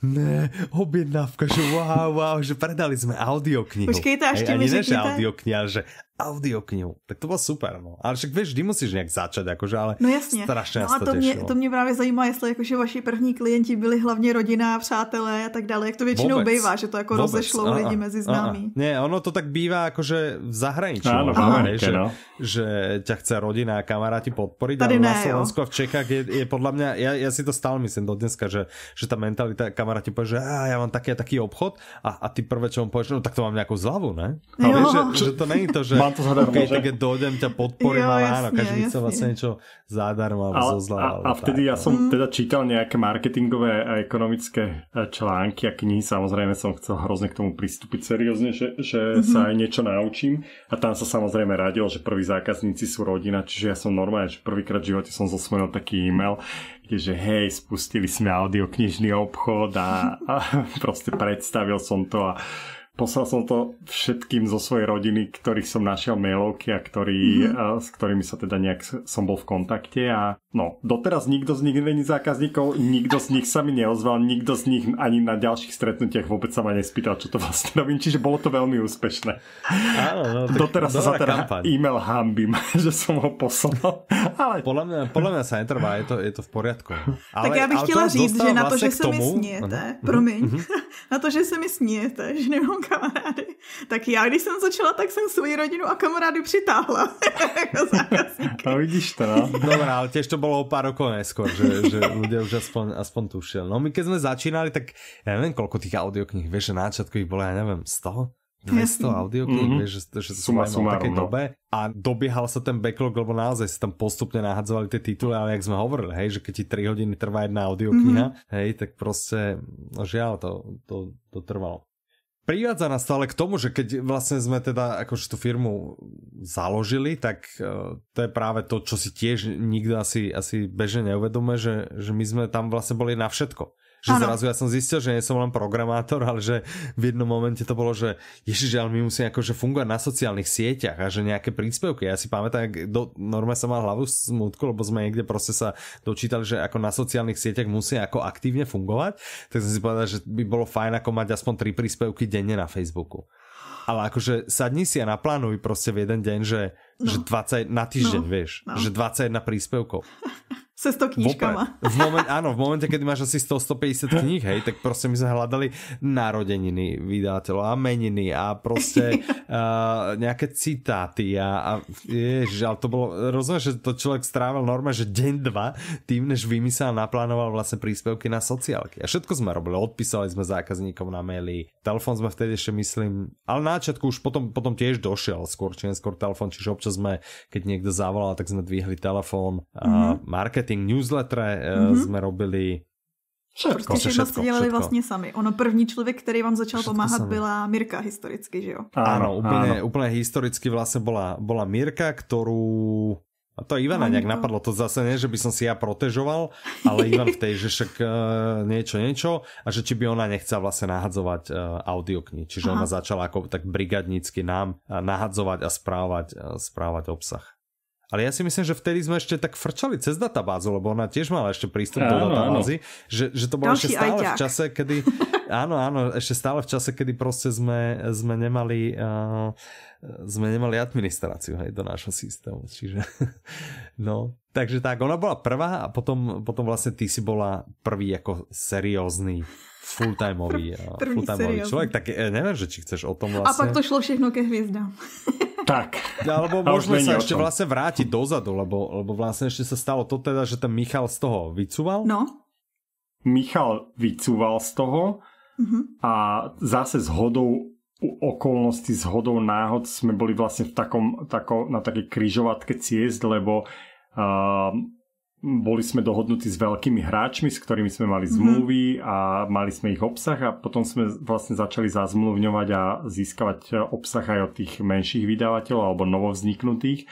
ne, objednávka, že wow, wow, že predali sme audioknihu. Počkej, to až Hej, že audiokniha, že audioknihu. Tak to bylo super, no. Ale však vždy musíš nějak začít, jakože, ale no jasně. strašně no a to, mě, to mě právě zajímá, jestli jakože vaši první klienti byli hlavně rodina, přátelé a tak dále, jak to většinou Vůbec. bývá, že to jako Vůbec. rozešlo a, lidi mezi známí. Ne, ono to tak bývá jakože v zahraničí, no, v Amerike, že, no. že ťa chce rodina a kamaráti podporiť, Tady ale ne, na Slovensku jo. a v Čechách je, je podľa mňa, ja, ja si to stále myslím do dneska, že, že tá mentalita kamaráti povie, že á, ja mám taký a taký obchod a, a ty prvé, čo mu povieš, no tak to mám nejakú zľavu, ne? Ale že, že to není to, že Mám to zadarmo, okay, že? tak dojdem ťa podporím, ale áno, každý by chce vlastne niečo zadarmo alebo zo zla. A, a vtedy tak, ja no. som mm. teda čítal nejaké marketingové a ekonomické e, články a knihy, samozrejme som chcel hrozne k tomu pristúpiť seriózne, že, že mm-hmm. sa aj niečo naučím a tam sa samozrejme radil, že prví zákazníci sú rodina, čiže ja som normálne, že prvýkrát v živote som zosmenil taký e-mail, že hej, spustili sme audioknižný obchod a, a proste predstavil som to a Poslal som to všetkým zo svojej rodiny, ktorých som našiel mailovky a ktorý, mm-hmm. s ktorými sa teda nejak som bol v kontakte a no, doteraz nikto z nich není zákazníkov, nikto z nich sa mi neozval, nikto z nich ani na ďalších stretnutiach vôbec sa ma nespýtal, čo to vlastne robím, čiže bolo to veľmi úspešné. Áno, no, doteraz sa teda kampaň. e-mail hambím, že som ho poslal. Ale... Podľa, mňa, podľa mňa sa netrvá, je to, je to v poriadku. Ale, tak ja bych chtěla říct, že vlastne mhm. Mhm. na to, že se mi sněte, promiň, na to, že se mi sniete, že nemám kamarády. Tak já, když jsem začala, tak jsem svoji rodinu a kamarády přitáhla A no, vidíš to, no. Dobrá, ale tiež to bolo o pár rokov neskôr, že, že ľudia už aspoň, aspoň tušili. No my keď sme začínali, tak ja neviem, koľko tých audiokníh, vieš, že na začiatku ich bolo, ja neviem, 100? 200 audiokníh, mm-hmm. vieš, že, že Suma, som aj v no. dobe a dobiehal sa ten backlog, lebo naozaj sa tam postupne nahadzovali tie tituly, ale jak sme hovorili, hej, že keď ti 3 hodiny trvá jedna audiokniha, mm-hmm. hej, tak proste, no žiaľ, to, to, to trvalo privádza nás stále k tomu, že keď vlastne sme teda akože tú firmu založili, tak e, to je práve to, čo si tiež nikto asi, asi bežne neuvedomuje, že, že my sme tam vlastne boli na všetko. Že ano. zrazu ja som zistil, že nie som len programátor, ale že v jednom momente to bolo, že ježiš, ale my musíme akože fungovať na sociálnych sieťach a že nejaké príspevky. Ja si pamätám, do, normálne som mal hlavu smutku, lebo sme niekde proste sa dočítali, že ako na sociálnych sieťach musia ako aktívne fungovať. Tak som si povedal, že by bolo fajn ako mať aspoň tri príspevky denne na Facebooku. Ale akože sadni si a naplánuj proste v jeden deň, že, no. že 20 na týždeň, no. vieš, no. že 21 príspevkov se 100 knížkama. V moment, áno, v momente, kedy máš asi 100-150 kníh, hej, tak proste my sme hľadali narodeniny vydateľov a meniny a proste uh, nejaké citáty a, a ježiš, ale to bolo, rozumieš, že to človek strávil norma, že deň, dva tým, než vymyslel naplánoval vlastne príspevky na sociálky. A všetko sme robili, odpísali sme zákazníkom na maily, telefón sme vtedy ešte myslím, ale na začiatku už potom, potom tiež došiel skôr či neskôr telefón, čiže občas sme, keď niekto zavolal, tak sme dvihli telefón. Mm-hmm. Uh, market marketing, newsletter mm-hmm. E, jsme robili. Všetko, prostě všechno, jste dělali všetko. vlastně sami. Ono první člověk, který vám začal všetko pomáhat, sami. byla Mirka historicky, že jo? Ano, úplně, úplně historicky vlastně byla, byla Mirka, kterou a to Ivana nejak napadlo, to zase nie, že by som si ja protežoval, ale Ivan v tej, že však uh, niečo, niečo a že či by ona nechcela vlastne nahadzovať uh, e, audiokni, Čiže Aha. ona začala ako tak brigadnícky nám nahadzovať a správať, uh, správať obsah. Ale ja si myslím, že vtedy sme ešte tak frčali cez databázu, lebo ona tiež mala ešte prístup áno, do databázy, Že, že to bolo ešte stále ajťak. v čase, kedy áno, áno, ešte stále v čase, kedy proste sme, sme nemali uh, sme nemali administráciu hej, do nášho systému, čiže no, Takže tak, ona bola prvá a potom, potom vlastne ty si bola prvý ako seriózny full-timeový, eh, full-timeový človek. Tak eh, neviem, že či chceš o tom vlastne... A pak vlastne? to šlo všechno ke hviezdám. Tak. Alebo môžeme sa ešte vlastne vrátiť dozadu, lebo, lebo vlastne ešte sa stalo to teda, že ten Michal z toho vycúval. No. Michal vycúval z toho uh-huh. a zase s hodou okolnosti s hodou náhod sme boli vlastne v takom, tako, na takej kryžovatke ciest, lebo Ehm, boli sme dohodnutí s veľkými hráčmi, s ktorými sme mali mhm. zmluvy a mali sme ich obsah a potom sme vlastne začali zazmluvňovať a získavať obsah aj od tých menších vydavateľov alebo novovzniknutých.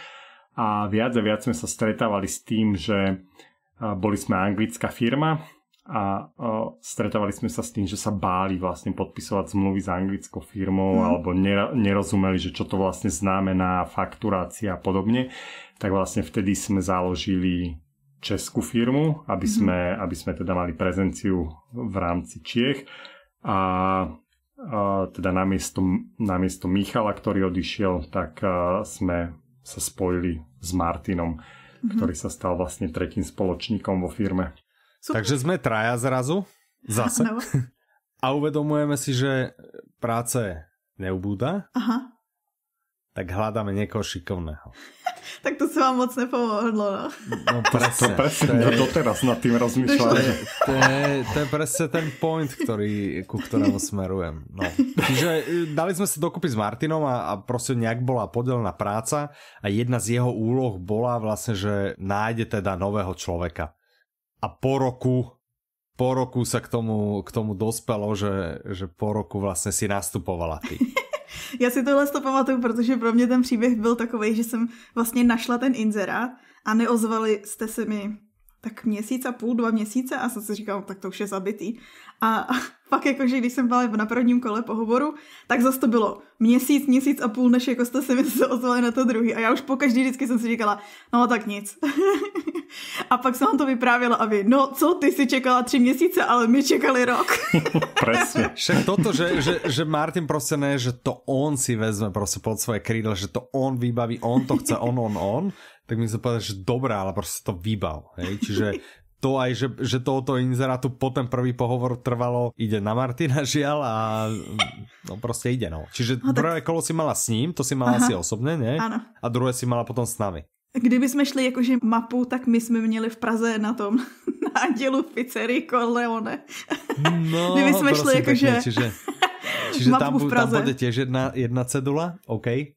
A viac a viac sme sa stretávali s tým, že e, boli sme anglická firma a e, stretávali sme sa s tým, že sa báli vlastne podpisovať zmluvy s anglickou firmou mm. alebo nerozumeli, že čo to vlastne znamená fakturácia a podobne tak vlastne vtedy sme založili českú firmu, aby mhm. sme, mm-hmm. aby sme teda mali prezenciu v rámci Čiech a, a teda namiesto, namiesto Michala, ktorý odišiel, tak sme sa spojili s Martinom, mm-hmm. ktorý sa stal vlastne tretím spoločníkom vo firme. Super. Takže sme traja zrazu, zase. No. A uvedomujeme si, že práce neubúda. Aha tak hľadáme niekoho šikovného. tak to sa vám moc nepomohlo, no. no presne. To, presne, to je, doteraz nad tým rozmýšľam. To, je, to, je, to je presne ten point, ktorý, ku ktorému smerujem. No. Čiže e, dali sme sa dokopy s Martinom a, a proste nejak bola podelená práca a jedna z jeho úloh bola vlastne, že nájde teda nového človeka. A po roku po roku sa k tomu, k tomu dospelo, že, že po roku vlastne si nastupovala ty. Já si tohle to pamatuju, protože pro mě ten příběh byl takový, že jsem vlastně našla ten inzerát a neozvali jste se mi tak měsíc a půl, dva měsíce a jsem si říkal, no, tak to už je zabitý. a fakt že když jsem byla na prvním kole pohovoru, tak zase to bylo měsíc, měsíc a půl, než jako jste se mi se ozvali na to druhý. A já už po každý vždycky jsem si říkala, no tak nic. a pak jsem vám to vyprávěla a vy, no co, ty si čekala tři měsíce, ale my čekali rok. Presne. Však toto, že, že, že Martin prostě ne, že to on si vezme prostě pod svoje krídla, že to on vybaví, on to chce, on, on, on tak mi sa povedal, že dobrá, ale proste to vybav. Hej? Čiže to aj, že, že tohoto inzerátu po ten prvý pohovor trvalo, ide na Martina žiaľ a no proste ide no. Čiže no, tak... prvé kolo si mala s ním, to si mala Aha. asi osobne, ne? Ano. A druhé si mala potom s nami. Kdyby jsme šli jakože mapu, tak my jsme měli v Praze na tom nádělu v pizzerii Corleone. No, Kdyby jsme šli jakože... Čiže, čiže tam, v Praze. tam bude tiež jedna, jedna cedula, OK.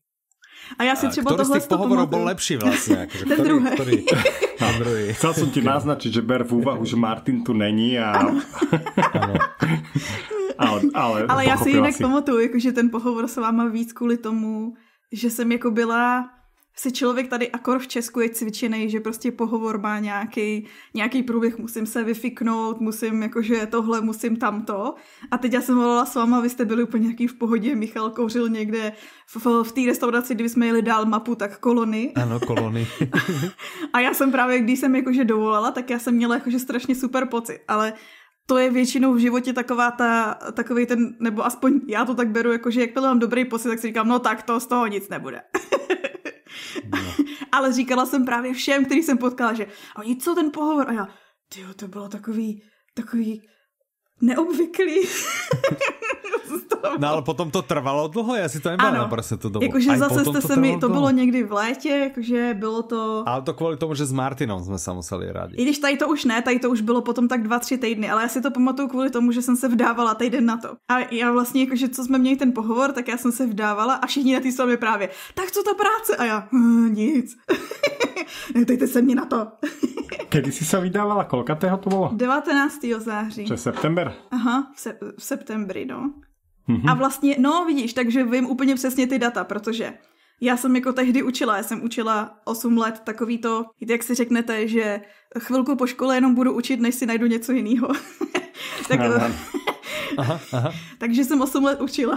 A ja si třeba tohle z pohovorov bol lepší vlastne. Akože, Ten druhý. Ktorý, druhý. Chcel som ti naznačiť, že ber v úvahu, že Martin tu není a... Ano. ale, ale, ale já si jinak pamatuju, že akože ten pohovor s váma víc kvůli tomu, že jsem jako byla si člověk tady akor v Česku je cvičený, že prostě pohovor má nějaký, nějaký průběh, musím se vyfiknout, musím jakože tohle, musím tamto. A teď já jsem volala s váma, vy jste byli úplně nějaký v pohodě, Michal kouřil někde v, v, v té restauraci, kdyby jsme jeli dál mapu, tak kolony. Ano, kolony. a já jsem právě, když jsem jakože dovolala, tak já jsem měla jakože strašně super pocit, ale to je většinou v životě taková ta, takový ten, nebo aspoň já to tak beru, jakože jakmile mám dobrý pocit, tak si říkám, no tak to z toho nic nebude. No. Ale říkala jsem právě všem, který jsem potkala, že oni, co ten pohovor? A já, tyjo, to bylo takový, takový neobvyklý. No ale potom to trvalo dlho, já si to nemám presne to dobu. Jakože zase jste se mi, to dlho. bylo někdy v létě, jakože bylo to... Ale to kvůli tomu, že s Martinom jsme se museli rádi. I když tady to už ne, tady to už bylo potom tak dva, tři týdny, ale já si to pamatuju kvůli tomu, že jsem se vdávala týden na to. A já vlastně, jakože co jsme měli ten pohovor, tak já jsem se vdávala a všichni na té slově právě, tak co ta práce? A já, hm, nic. Neptejte se mě na to. Kedy si sa vydávala? Koľkatého to bolo? 19. září. Čo september? Aha, v, se v septembri, no. Mm-hmm. A vlastně, no vidíš, takže vím úplně přesně ty data, protože já jsem jako tehdy učila, já jsem učila 8 let takový to, jak si řeknete, že chvilku po škole jenom budu učit, než si najdu něco jiného. tak, aha. Aha, aha. Takže som 8 let učila.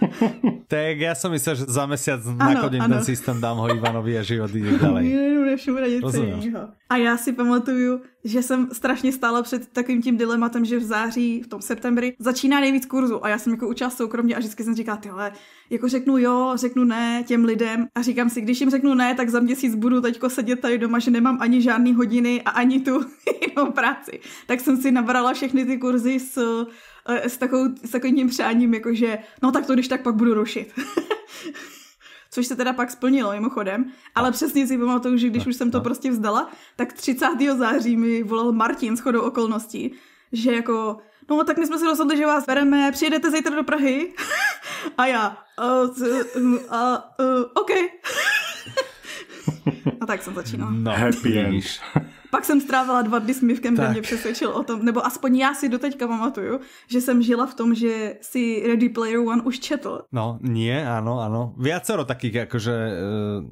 tak ja som myslel, že za mesiac nakodím ten systém, dám ho Ivanovi a život ide ďalej. A já si pamatuju, že jsem strašně stála před takovým tím dilematem, že v září, v tom septembri, začíná nejvíc kurzu a já jsem jako učila soukromně a vždycky jsem říkala, tyhle, jako řeknu jo, řeknu ne těm lidem a říkám si, když jim řeknu ne, tak za měsíc budu teďko sedět tady doma, že nemám ani žádný hodiny jiný a ani tu jinou práci. Tak jsem si nabrala všechny ty kurzy s, eh, s, takovou, s takovým tím přáním, jakože no tak to když tak pak budu rušit. Což se teda pak splnilo mimochodem, ale přesně si pamatuju, že když už jsem to prostě vzdala, tak 30. září mi volal Martin s chodou okolností, že jako no tak my jsme se rozhodli, že vás bereme, přijedete zítra do Prahy a já uh, uh, uh, uh, OK. A no tak jsem začínala. No, happy end. Pak jsem strávila dva dny s Mivkem, kde mě přesvědčil o tom, nebo aspoň já si doteďka pamatuju, že jsem žila v tom, že si Ready Player One už četl. No, nie, ano, ano. Viacero takých, jakože... Uh...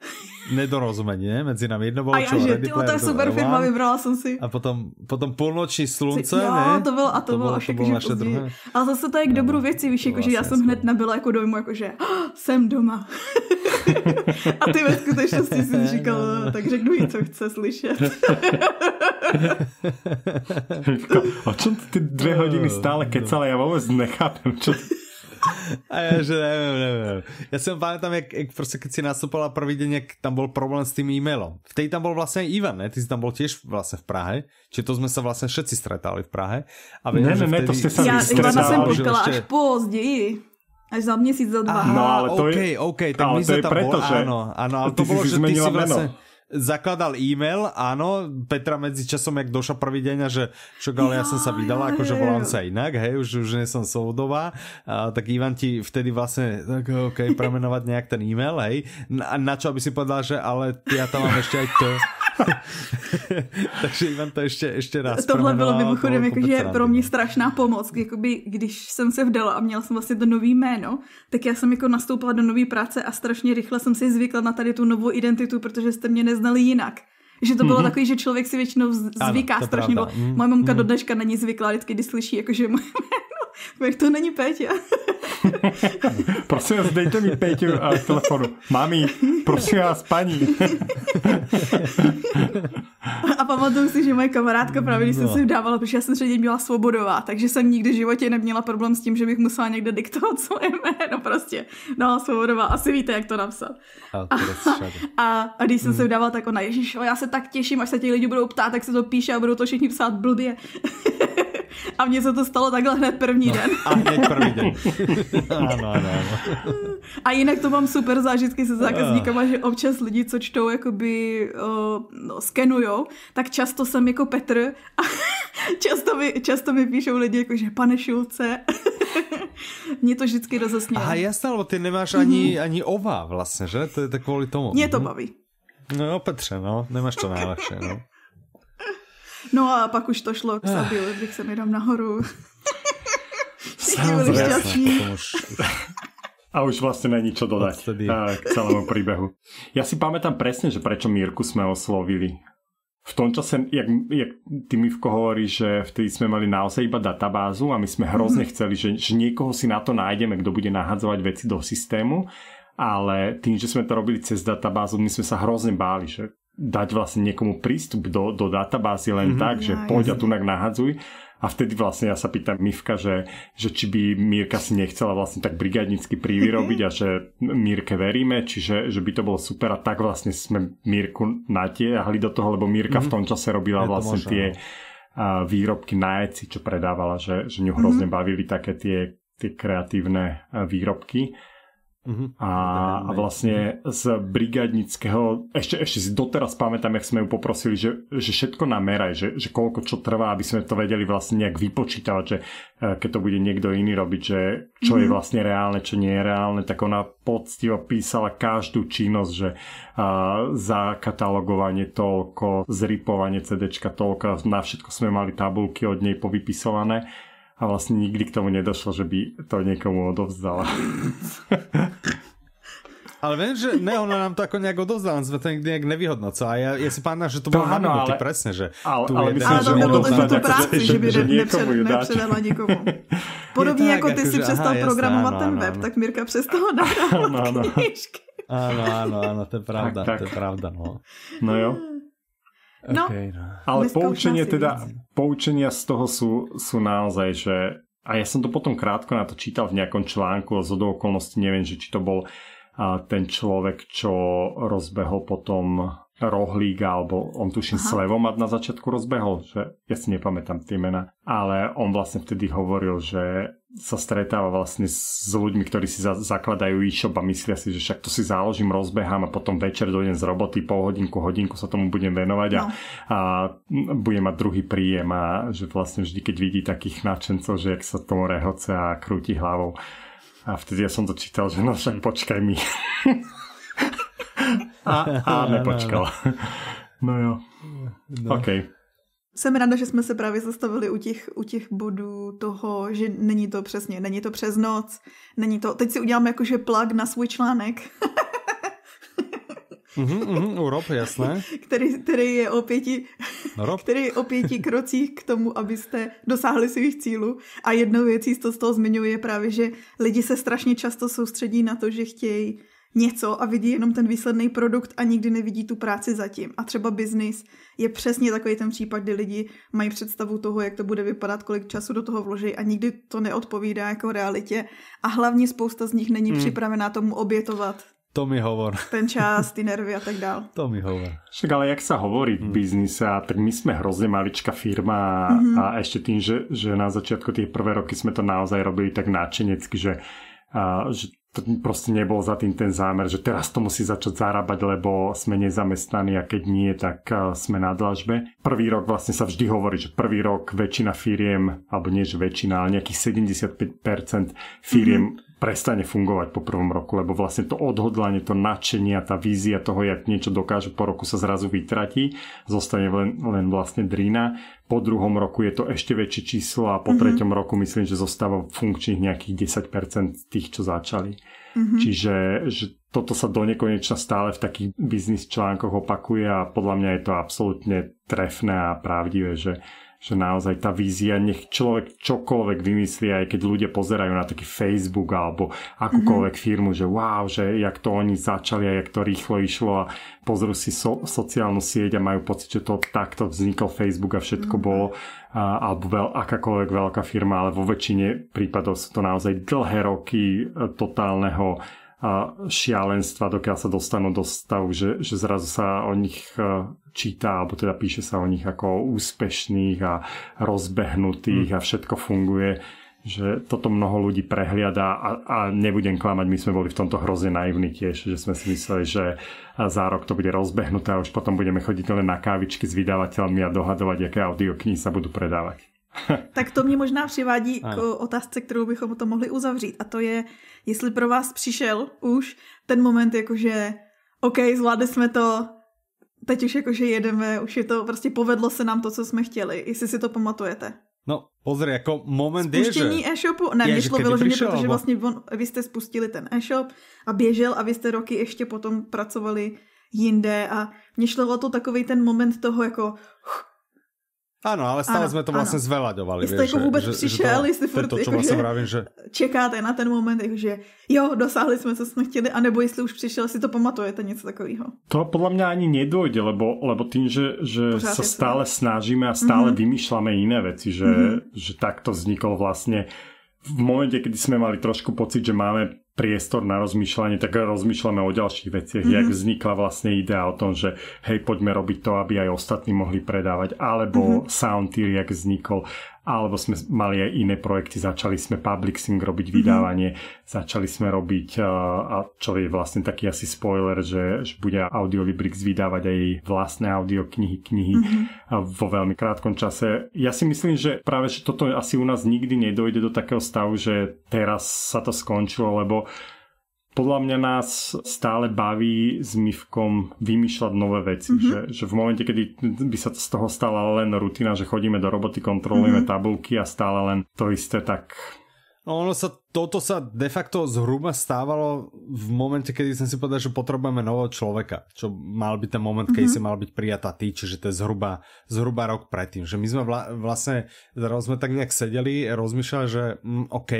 Eh, nedorozumenie medzi nami. Jedno bolo a ja, čo? Že, Ready to je super firma, vybrala som si. A potom, potom polnoční slunce, jo, to bylo, a to, to bylo, až to bylo naše druhé. Ale zase to je k dobru no, věci, víš, že já jsem hned nabila jako dojmu, jakože oh, jsem doma. a ty ve skutečnosti si říkal, tak řeknu jí, co chce slyšet. o čo ty dve hodiny stále kecala, no. ja vôbec nechápem, čo... A ja, že neviem, neviem. Ja som pamätám, jak, jak proste, keď si nastupovala prvý deň, jak tam bol problém s tým e-mailom. Vtedy tam bol vlastne aj Ivan, ne? Ty si tam bol tiež vlastne v Prahe. Čiže to sme sa vlastne všetci stretali v Prahe. A viem, neviem, že vtedy... to ste sa ja, Ivana som počkala ešte... až později. Až za mesiac, za dva. Aha, no, ale to okay, je, OK, OK, tak ale my sme tam boli, áno, áno, ale to bolo, že ty si vlastne... Meno zakladal e-mail, áno, Petra medzi časom, jak došla prvý deň a že však ale ja som sa vydala, akože volám sa inak, hej, už, už nie som Soudová, a, tak Ivan ti vtedy vlastne, tak okay, premenovať nejak ten e-mail, hej, na, na čo aby si povedal, že ale ja tam mám ešte aj to. Takže Ivan to ještě, ještě raz Tohle bylo mimochodem jakože pro mě strašná pomoc. Jakoby, když jsem se vdala a měla jsem vlastně to nový jméno, tak já jsem jako nastoupila do nové práce a strašně rychle jsem si zvykla na tady tu novou identitu, protože jste mě neznali jinak. Že to bylo mm-hmm. takový, že člověk si většinou zvyká ano, strašně. Mhm. Moje mamka mm-hmm. do mhm. dneška není zvyklá vždycky, když slyší jakože moje jméno Jak to není Péťa. prosím vás, dejte mi Péťu a eh, telefonu. Mami, prosím vás, paní. a pamatuju si, že moje kamarádka právě, když jsem se vdávala, no. protože já jsem předtím byla svobodová, takže jsem nikdy v životě neměla problém s tím, že bych musela někde diktovat svoje jméno prostě. No, svobodová, asi víte, jak to napsat. A, a, a, když jsem se vdávala, hmm. tak ona, ježíš, já se tak těším, až se ti lidi budou ptát, tak se to píše a budou to všichni psát blbě. a mně se to stalo takhle hned první no, den. A hned první den. ano, ano, ano. A jinak to mám super zážitky se zákazníkama, že občas lidi, co čtou, jakoby uh, no, skenujou, tak často jsem jako Petr a často mi, často mi píšou lidi, jako, že pane Šulce. Mne to vždycky rozosmieva. A jasné, lebo ty nemáš ani, mm. ani ova vlastne, že? To je tak kvôli tomu. Nie to mhm. baví. No Petře, no, nemáš to najlepšie, no. No a pak už to šlo k ah. bych jsem jenom nahoru. Všichni byli šťastní. A už vlastne není čo dodať Odtedy. Eh, k celému príbehu. Ja si pamätám presne, že prečo Mírku sme oslovili. V tom čase, jak, jak ty Mivko hovorí, že vtedy sme mali naozaj iba databázu a my sme mhm. hrozne mm. chceli, že, že niekoho si na to nájdeme, kto bude nahadzovať veci do systému, ale tým, že sme to robili cez databázu, my sme sa hrozne báli, že dať vlastne niekomu prístup do, do databázy len mm-hmm. tak, že ja, no, poď jasne. a tu nahadzuj. A vtedy vlastne ja sa pýtam Mivka, že, že či by Mírka si nechcela vlastne tak brigadnícky privyrobiť mhm. a že Mírke veríme, čiže že by to bolo super a tak vlastne sme Mírku natiahli do toho, lebo Mírka mm-hmm. v mhm. tom čase robila ja vlastne tie no. a, výrobky na Etsy, čo predávala, že, že ňu hrozne mm-hmm. bavili také tie, tie kreatívne výrobky. Uh-huh. A, a vlastne z brigadnického, ešte, ešte si doteraz pamätám, jak sme ju poprosili, že, že všetko nameraj, že, že koľko čo trvá, aby sme to vedeli vlastne nejak vypočítať, že e, keď to bude niekto iný robiť, že čo uh-huh. je mhm. vlastne reálne, čo nie je reálne, tak ona poctivo písala každú činnosť, že uh, za katalogovanie toľko, zripovanie CDčka toľko, na všetko sme mali tabulky od nej povypisované a vlastne nikdy k tomu nedošlo, že by to niekomu odovzdala. Ale viem, že ne, ona nám to ako nejak odovzdala, sme to nejak nevyhodnoco. A ja, ja si pána, že to, to bolo na minúty, presne, že... Ale, tu ale myslím, že to tú že by že niekomu nepřed, nepředala nikomu. Podobně jako ty si přestal programovat ten web, tak Mirka přestala nahrávat knížky. Áno, áno, áno, to je pravda, tak, tak. to je pravda, no. No jo. No, okay, no. Ale poučenie teda, viac. poučenia z toho sú, sú naozaj, že a ja som to potom krátko na to čítal v nejakom článku a zo do okolností neviem, že či to bol a ten človek, čo rozbehol potom Rohlík, alebo on tuším Aha. Slevo mať na začiatku rozbehol, že ja si nepamätám tie mená, ale on vlastne vtedy hovoril, že sa stretáva vlastne s ľuďmi, ktorí si za- zakladajú e-shop a myslia si, že však to si záložím, rozbehám a potom večer dojdem z roboty, pol hodinku, hodinku sa tomu budem venovať a, no. a budem mať druhý príjem a že vlastne vždy, keď vidí takých nadšencov, že ak sa tomu rehoce a krúti hlavou. A vtedy ja som to čítal, že no však počkaj mi. A, a nepočkal. No jo. No. OK. Jsem ráda, že jsme se právě zastavili u těch, u těch bodů toho, že není to přesně, není to přes noc, není to, teď si uděláme jakože plug na svůj článek. mm mm-hmm, jasné. Který, který je o pěti, no, který je o pěti krocích k tomu, abyste dosáhli svých cílů. A jednou věcí, co z toho zmiňuje, je právě, že lidi se strašně často soustředí na to, že chtějí něco a vidí jenom ten výsledný produkt a nikdy nevidí tu práci zatím. A třeba biznis je přesně takový ten případ, kdy lidi mají představu toho, jak to bude vypadat, kolik času do toho vloží a nikdy to neodpovídá jako realitě. A hlavně spousta z nich není hmm. připravená tomu obětovat to mi hovor. Ten čas, ty nervy a tak dál. To mi hovor. Však ale jak sa hovorí v hmm. biznise, tak my sme hrozne malička firma mm -hmm. a ešte tým, že, že na začiatku tie prvé roky sme to naozaj robili tak náčenecky, že, a, že proste nebol za tým ten zámer, že teraz to musí začať zarábať, lebo sme nezamestnaní a keď nie, tak eh, sme na dlažbe. Prvý rok vlastne sa vždy hovorí, že prvý rok väčšina firiem, alebo nie že väčšina, ale nejakých 75% firiem mm-hmm prestane fungovať po prvom roku, lebo vlastne to odhodlanie, to nadšenie a tá vízia toho, jak niečo dokážu po roku sa zrazu vytratí, zostane len, len vlastne drina. Po druhom roku je to ešte väčšie číslo a po mm-hmm. treťom roku myslím, že zostáva funkčných nejakých 10% tých, čo začali. Mm-hmm. Čiže že toto sa do nekonečna stále v takých biznis článkoch opakuje a podľa mňa je to absolútne trefné a pravdivé, že že naozaj tá vízia, nech človek čokoľvek vymyslí, aj keď ľudia pozerajú na taký Facebook alebo akúkoľvek mm-hmm. firmu, že wow, že jak to oni začali a jak to rýchlo išlo a pozrú si so, sociálnu sieť a majú pocit, že to takto vznikol Facebook a všetko mm-hmm. bolo a, alebo veľ, akákoľvek veľká firma, ale vo väčšine prípadov sú to naozaj dlhé roky e, totálneho šialenstva, dokiaľ sa dostanú do stavu, že, že zrazu sa o nich e, číta, alebo teda píše sa o nich ako o úspešných a rozbehnutých mm. a všetko funguje že toto mnoho ľudí prehliada a, a nebudem klamať, my sme boli v tomto hroze naivní tiež, že sme si mysleli, že za rok to bude rozbehnuté a už potom budeme chodiť len na kávičky s vydavateľmi a dohadovať, aké audioknihy sa budú predávať. tak to mě možná přivádí k otázce, kterou bychom to mohli uzavřít. A to je, jestli pro vás přišel už ten moment, jakože OK, zvládli jsme to, teď už jakože jedeme, už je to, prostě povedlo se nám to, co jsme chtěli, jestli si to pamatujete. No, pozri, jako moment Spuštění je, že... e-shopu, ne, je, šlo vyloženě, protože alebo... No. vlastně on, vy jste spustili ten e-shop a běžel a vy jste roky ještě potom pracovali jinde a mě šlo o to takový ten moment toho jako Áno, ale stále ano, sme to vlastne ano. zvelaďovali. jste jako vůbec že, přišel, že to, furt, to, to, jako, že vravím, že... čekáte na ten moment, že jo, dosáhli jsme, co jsme chtěli, anebo jestli už přišel, si to pamatujete, něco takového. To podle mě ani nedojde, lebo, lebo tým, že, že sa stále to. snažíme a stále mm -hmm. vymýšľame iné veci, že, mm -hmm. že takto vzniklo vlastne v momente, kedy sme mali trošku pocit, že máme priestor na rozmýšľanie, tak rozmýšľame o ďalších veciach, mm-hmm. jak mhm. vznikla vlastne idea o tom, že hej, poďme robiť to, aby aj ostatní mohli predávať, alebo mm-hmm. sound jak vznikol, alebo sme mali aj iné projekty, začali sme publixing robiť vydávanie, mm-hmm. začali sme robiť, a čo je vlastne taký asi spoiler, že, že bude Audiolibrix vydávať aj vlastné audioknihy, knihy mm-hmm. vo veľmi krátkom čase. Ja si myslím, že práve že toto asi u nás nikdy nedojde do takého stavu, že teraz sa to skončilo, lebo podľa mňa nás stále baví s Mivkom vymýšľať nové veci. Mm-hmm. Že, že v momente, kedy by sa z toho stala len rutina, že chodíme do roboty, kontrolujeme mm-hmm. tabulky a stále len to isté, tak... No, ono sa toto sa de facto zhruba stávalo v momente, kedy som si povedal, že potrebujeme nového človeka, čo mal byť ten moment, keď mm-hmm. si mal byť tý, čiže to je zhruba, zhruba rok predtým. Že my sme vla, vlastne, zrazu sme tak nejak sedeli, rozmýšľali, že mm, OK,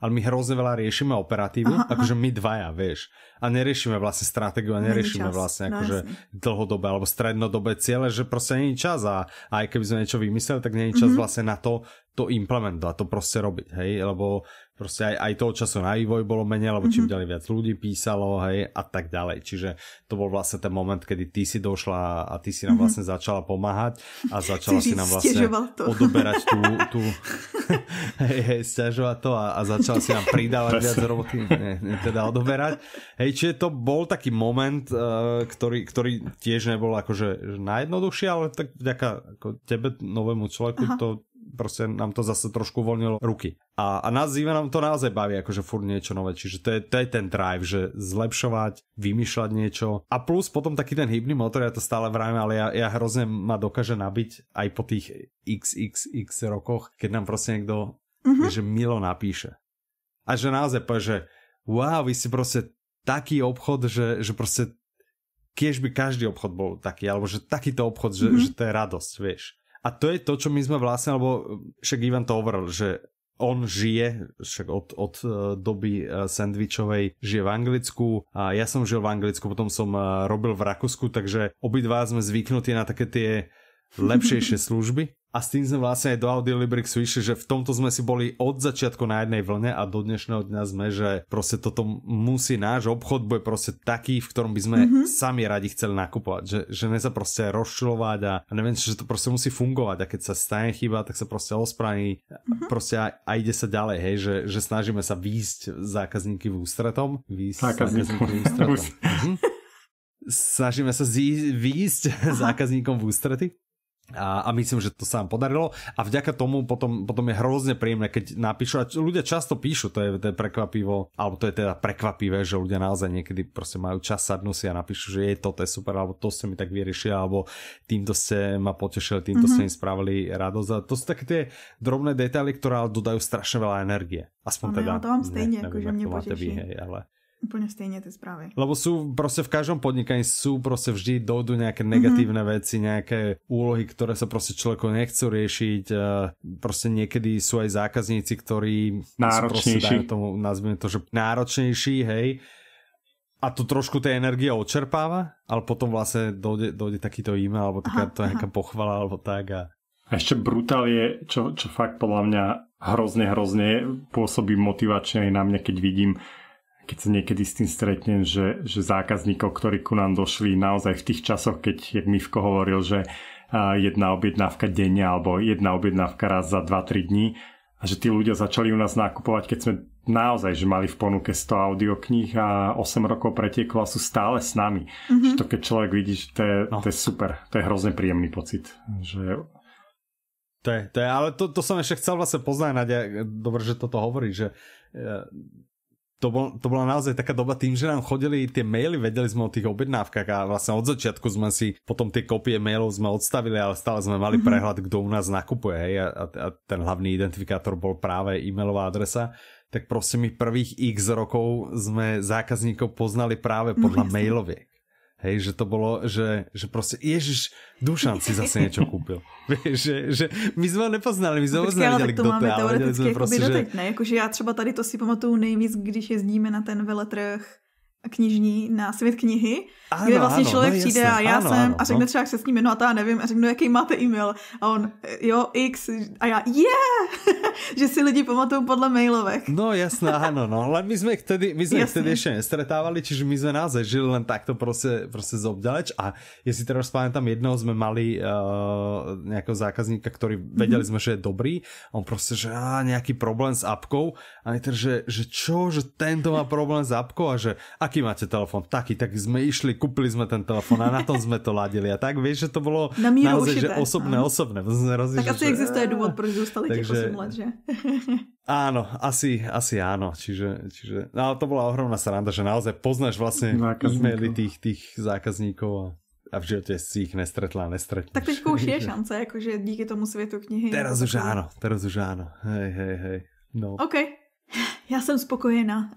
ale my hrozne veľa riešime operatívu, aha, aha. akože my dvaja, vieš. A neriešime vlastne stratégiu a neriešime čas, vlastne no, akože no, dlhodobé alebo strednodobé ciele, že proste není čas a, a aj keby sme niečo vymysleli, tak není čas mm-hmm. vlastne na to to implementovať, to proste robiť, hej, lebo proste aj, aj toho času na vývoj bolo menej, lebo čím mhm. ďalej viac ľudí písalo, hej, a tak ďalej. Čiže to bol vlastne ten moment, kedy ty si došla a ty si nám mhm. vlastne začala pomáhať a začala si nám vlastne to. odoberať tú, tú hej, hej, stiažovať to a, a začala si nám pridávať viac roboty, ne, ne, teda odoberať. Hej, čiže to bol taký moment, eh, ktorý, ktorý tiež nebol akože najjednoduchší, ale tak vďaka ako tebe, novému človeku, Aha. to proste nám to zase trošku uvoľnilo ruky. A, a nás zime nám to naozaj baví, akože furt niečo nové, čiže to je, to je ten drive, že zlepšovať, vymýšľať niečo a plus potom taký ten hybný motor, ja to stále vrajím, ale ja, ja hrozne ma dokáže nabiť aj po tých xxx rokoch, keď nám proste niekto mm-hmm. že Milo napíše. A že naozaj povie, že wow, vy ste proste taký obchod, že, že proste kiež by každý obchod bol taký, alebo že takýto obchod, mm-hmm. že to je radosť, vieš. A to je to, čo my sme vlastne, alebo e, však Ivan to hovoril, že on žije, však od, od e, doby e, sandvičovej žije v Anglicku a ja som žil v Anglicku, potom som robil v Rakúsku, takže obidva sme zvyknutí na také tie lepšejšie služby a s tým sme vlastne aj do Audiolibrix, vyšli, že v tomto sme si boli od začiatku na jednej vlne a do dnešného dňa sme, že proste toto musí náš obchod bude proste taký, v ktorom by sme mm-hmm. sami radi chceli nakupovať, že, že ne sa proste rozčulovať a, a neviem, že to proste musí fungovať a keď sa stane chyba, tak sa proste ospraní mm-hmm. proste a, a ide sa ďalej, hej, že, že snažíme sa výjsť zákazníky v ústretom, výjsť zákazníky v ústretom. Mhm. Snažíme sa zí- výjsť zákazníkom v ústrety a, a myslím, že to sa vám podarilo a vďaka tomu potom, potom je hrozne príjemné, keď napíšu, a ľudia často píšu, to je, to je prekvapivo, alebo to je teda prekvapivé, že ľudia naozaj niekedy proste majú čas, sadnú si a napíšu, že je to je super, alebo to ste mi tak vyriešili, alebo týmto ste ma potešili, týmto mm-hmm. ste mi spravili radosť. A to sú také tie drobné detaily, ktoré ale dodajú strašne veľa energie. Aspoň no, teda. Ja to vám stejne, ne, ako neviem, že mne poteší. Vy, hej, ale úplne stejne tie správy. Lebo sú proste v každom podnikaní sú proste vždy dojdu nejaké negatívne mm-hmm. veci, nejaké úlohy, ktoré sa proste človeku nechcú riešiť. Proste niekedy sú aj zákazníci, ktorí náročnejší. Proste, tomu, nazvime to, že náročnejší, hej. A to trošku tej energie odčerpáva, ale potom vlastne dojde, dojde takýto e-mail, alebo to nejaká pochvala, alebo tak. A... a ešte brutál je, čo, čo fakt podľa mňa hrozne, hrozne pôsobí motivačne aj na mňa, keď vidím, keď sa niekedy s tým stretnem, že, že zákazníkov, ktorí ku nám došli naozaj v tých časoch, keď, jak Mivko hovoril, že jedna objednávka denne alebo jedna objednávka raz za 2-3 dní a že tí ľudia začali u nás nakupovať, keď sme naozaj, že mali v ponuke 100 audiokníh a 8 rokov pretieklo a sú stále s nami. Mm-hmm. Že to keď človek vidí, že to je, no. to je super, to je hrozne príjemný pocit. Že... To je, to je, ale to, to som ešte chcel vlastne poznať, Nadia, dobre, že toto hovorí, že e, to, bol, to bola naozaj taká doba tým, že nám chodili tie maily, vedeli sme o tých objednávkach a vlastne od začiatku sme si potom tie kopie mailov sme odstavili, ale stále sme mali mhm. prehľad, kto u nás nakupuje hej, a, a ten hlavný identifikátor bol práve e-mailová adresa tak proste my prvých x rokov sme zákazníkov poznali práve podľa no, mailoviek. Hej, že to bolo, že, že proste, Ježiš, Dušan si zase niečo kúpil. Vieš, že, že my sme ho nepoznali, my jsme ho nevěděli, kdo to je, ale jsme prostě, že... Doteď, ne? Jakože já třeba tady to si pamatuju nejvíc, když jezdíme na ten veletrh knižní na svět knihy, ano, kde vlastně ano, člověk no, přijde jasne, a já ano, jsem ano, a no. řekne no. třeba ním jmenovat a já nevím a řeknu, jaký máte e-mail a on, jo, X a já, je, yeah! že si lidi pamatují podle mailovek. No jasné, ano, no, ale my jsme vtedy, my jsme tedy ještě nestretávali, čiže my jsme nás žili len takto prostě, prostě zobdaleč a jestli teda tam jednoho jsme mali uh, nějakého zákazníka, který vedeli mhm. jsme, že je dobrý, A on prostě, že má nějaký problém s apkou a my teda, že, že čo, že tento má problém s apkou a že a aký máte telefon? Taký, tak sme išli, kúpili sme ten telefon a na tom sme to ladili. A tak vieš, že to bolo na naozaj, ušité. že osobné, no. osobné. Rozdiel, tak asi že... existuje dôvod, prečo zostali Takže... 8 let, že? áno, asi, asi áno. Čiže, čiže... No, ale to bola ohromná sranda, že naozaj poznáš vlastne e-maily tých, tých zákazníkov. A a v živote si ich nestretla a nestretneš. Tak teďko už je šance, akože díky tomu svetu knihy. Teraz už áno, teraz už áno. Hej, hej, hej. No. OK, ja som spokojená.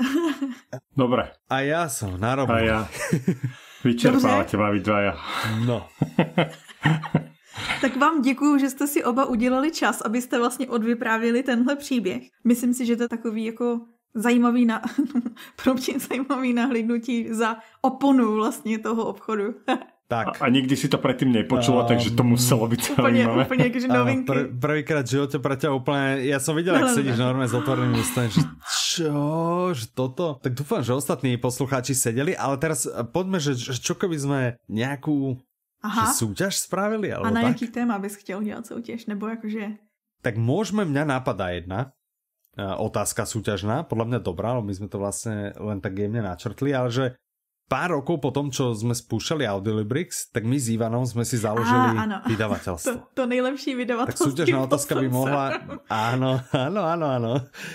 Dobre. A ja som na robu. A ja. Vyčerpávate ma vy dvaja. No. Tak vám děkuji, že jste si oba udělali čas, abyste vlastně odvyprávili tenhle příběh. Myslím si, že to je takový jako zajímavý na, pro mě zajímavý nahlídnutí za oponu vlastně toho obchodu. Tak. A, a nikdy si to predtým nepočula, um, takže to muselo byť zaujímavé. Úplne, úplne akože novinky. Pr- prvýkrát v živote pre ťa úplne, ja som videl, ak no, no, sedíš normálne s otvoreným ústom, že čo, že toto? Tak dúfam, že ostatní poslucháči sedeli, ale teraz e, poďme, že čo keby sme nejakú Aha. Že súťaž spravili? Alebo a na tak? téma bys chtěl dělat súťaž, Nebo akože... Tak môžeme, mňa napadá jedna e, otázka súťažná, podľa mňa dobrá, no my sme to vlastne len tak jemne načrtli, ale že pár rokov po tom, čo sme spúšali Audiolibrix, tak my s Ivanom sme si založili Á, áno. vydavateľstvo. To, to nejlepší vydavateľstvo. Tak súťažná otázka by mohla... Áno, áno, áno, áno.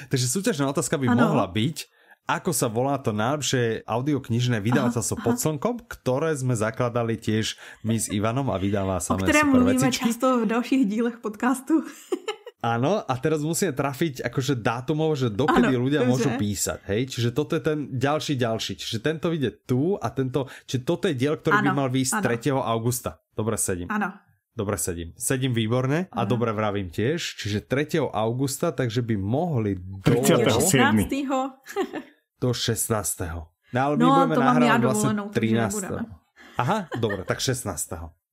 Takže súťažná otázka by áno. mohla byť, ako sa volá to najlepšie audioknižné vydavateľstvo pod slnkom, ktoré sme zakladali tiež my s Ivanom a vydáva sa O ktorém mluvíme často v ďalších dílech podcastu. Áno, a teraz musíme trafiť akože dátumovo, že dokedy ano, ľudia že? môžu písať, hej? Čiže toto je ten ďalší, ďalší. Čiže tento ide tu a tento, čiže toto je diel, ktorý ano, by mal výjsť 3. augusta. Dobre sedím. Áno. Dobre sedím. Sedím výborne a ano. dobre vravím tiež. Čiže 3. augusta, takže by mohli do 16. do 16. No ale my no, budeme nahrávať ja vlastne 13. Aha, dobre, tak 16.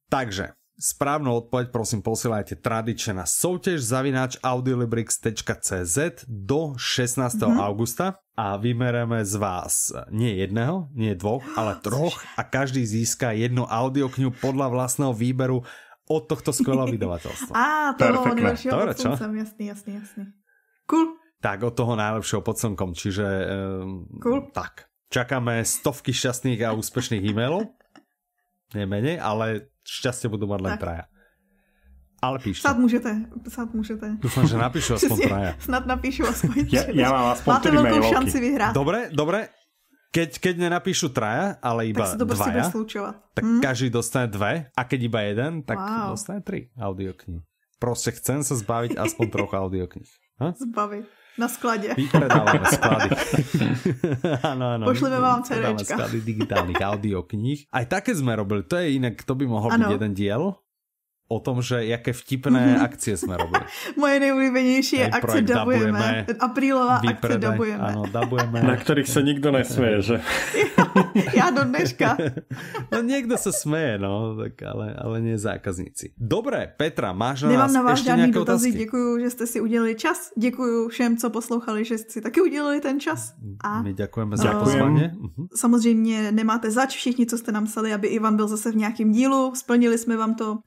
Takže, Správnu odpoveď prosím posielajte tradične na soutiež zavináč audiolibrix.cz do 16. Mm-hmm. augusta a vymereme z vás nie jedného, nie dvoch, ale troch a každý získa jednu audioknihu podľa vlastného výberu od tohto skvelého vydavateľstva. Á, to najlepšieho pod Jasný, jasný, jasný. Cool. Tak, od toho najlepšieho pod slnkom, čiže um, cool. tak. Čakáme stovky šťastných a úspešných e-mailov nie menej, ale šťastie budú mať len tak. traja. Ale píšte. Snad môžete, snad môžete. Dúfam, že napíšu aspoň traja. Snad napíšu aspoň ja, ja teda. mám aspoň Máte veľkú mailovky. šanci vyhrať. Dobre, dobre. Keď, keď nenapíšu traja, ale iba tak dobre dvaja, tak hmm? každý dostane dve a keď iba jeden, tak wow. dostane tri audiokní. Proste chcem sa zbaviť aspoň troch audiokníh. Hm? Zbaviť. Na sklade. Vypredávame sklady. ano, ano, Pošleme vám CDčka. sklady digitálnych audiokníh. Aj také sme robili. To je inak, to by mohol ano. byť jeden diel o tom, že jaké vtipné mhm. akcie jsme robili. Moje nejulíbenější je akce dabujeme. dabujeme. Aprílová akce dabujeme. Ano, dabujeme. Na kterých se nikdo nesměje, že? Já do dneška. no někdo se směje, no, tak ale, ale ne zákazníci. Dobré, Petra, máš na Nemám nás, na vás ještě žádný dotazy, otázky? děkuju, že jste si udělali čas, děkuju všem, co poslouchali, že si taky udělali ten čas. A My děkujeme za eh, pozvání. Mhm. Samozřejmě nemáte zač všichni, co jste nám sali, aby Ivan byl zase v nějakém dílu, splnili jsme vám to.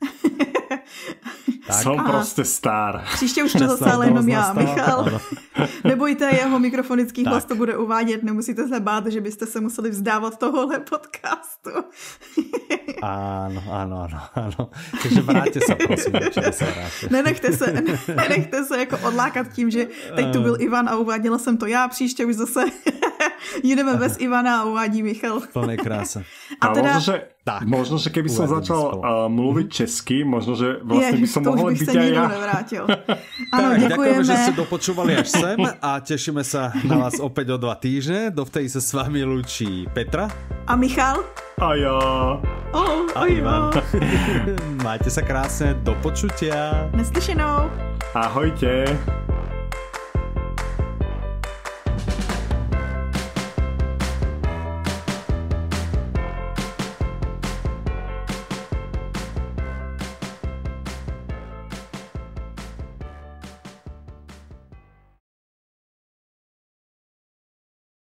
Tak. Som proste star. Příště už to zase jenom já, nastala, Michal. Ano. Nebojte, jeho mikrofonický tak. hlas to bude uvádět, nemusíte se bát, že byste se museli vzdávat tohohle podcastu. áno, áno, áno, áno. Takže vráte sa, prosím, určite sa Nenechte se, nenechte se jako odlákat tím, že teď tu byl Ivan a uváděla jsem to já, příště už zase jdeme bez Ivana a uvádí Michal. V plnej a, a teda... možno, že, tak, možno, že keby som začal uh, mluviť mhm. česky, možno, že vlastne Ježiš, by som mohol byť aj ja. Áno, tak, ďakujeme. že ste dopočúvali až sem a tešíme sa na vás opäť o dva týždne. Dovtedy sa s vami lúči Petra. A Michal. A ja. Oh, a oh, Ivan. Majte sa krásne, do počutia. Neslyšenou. Ahojte.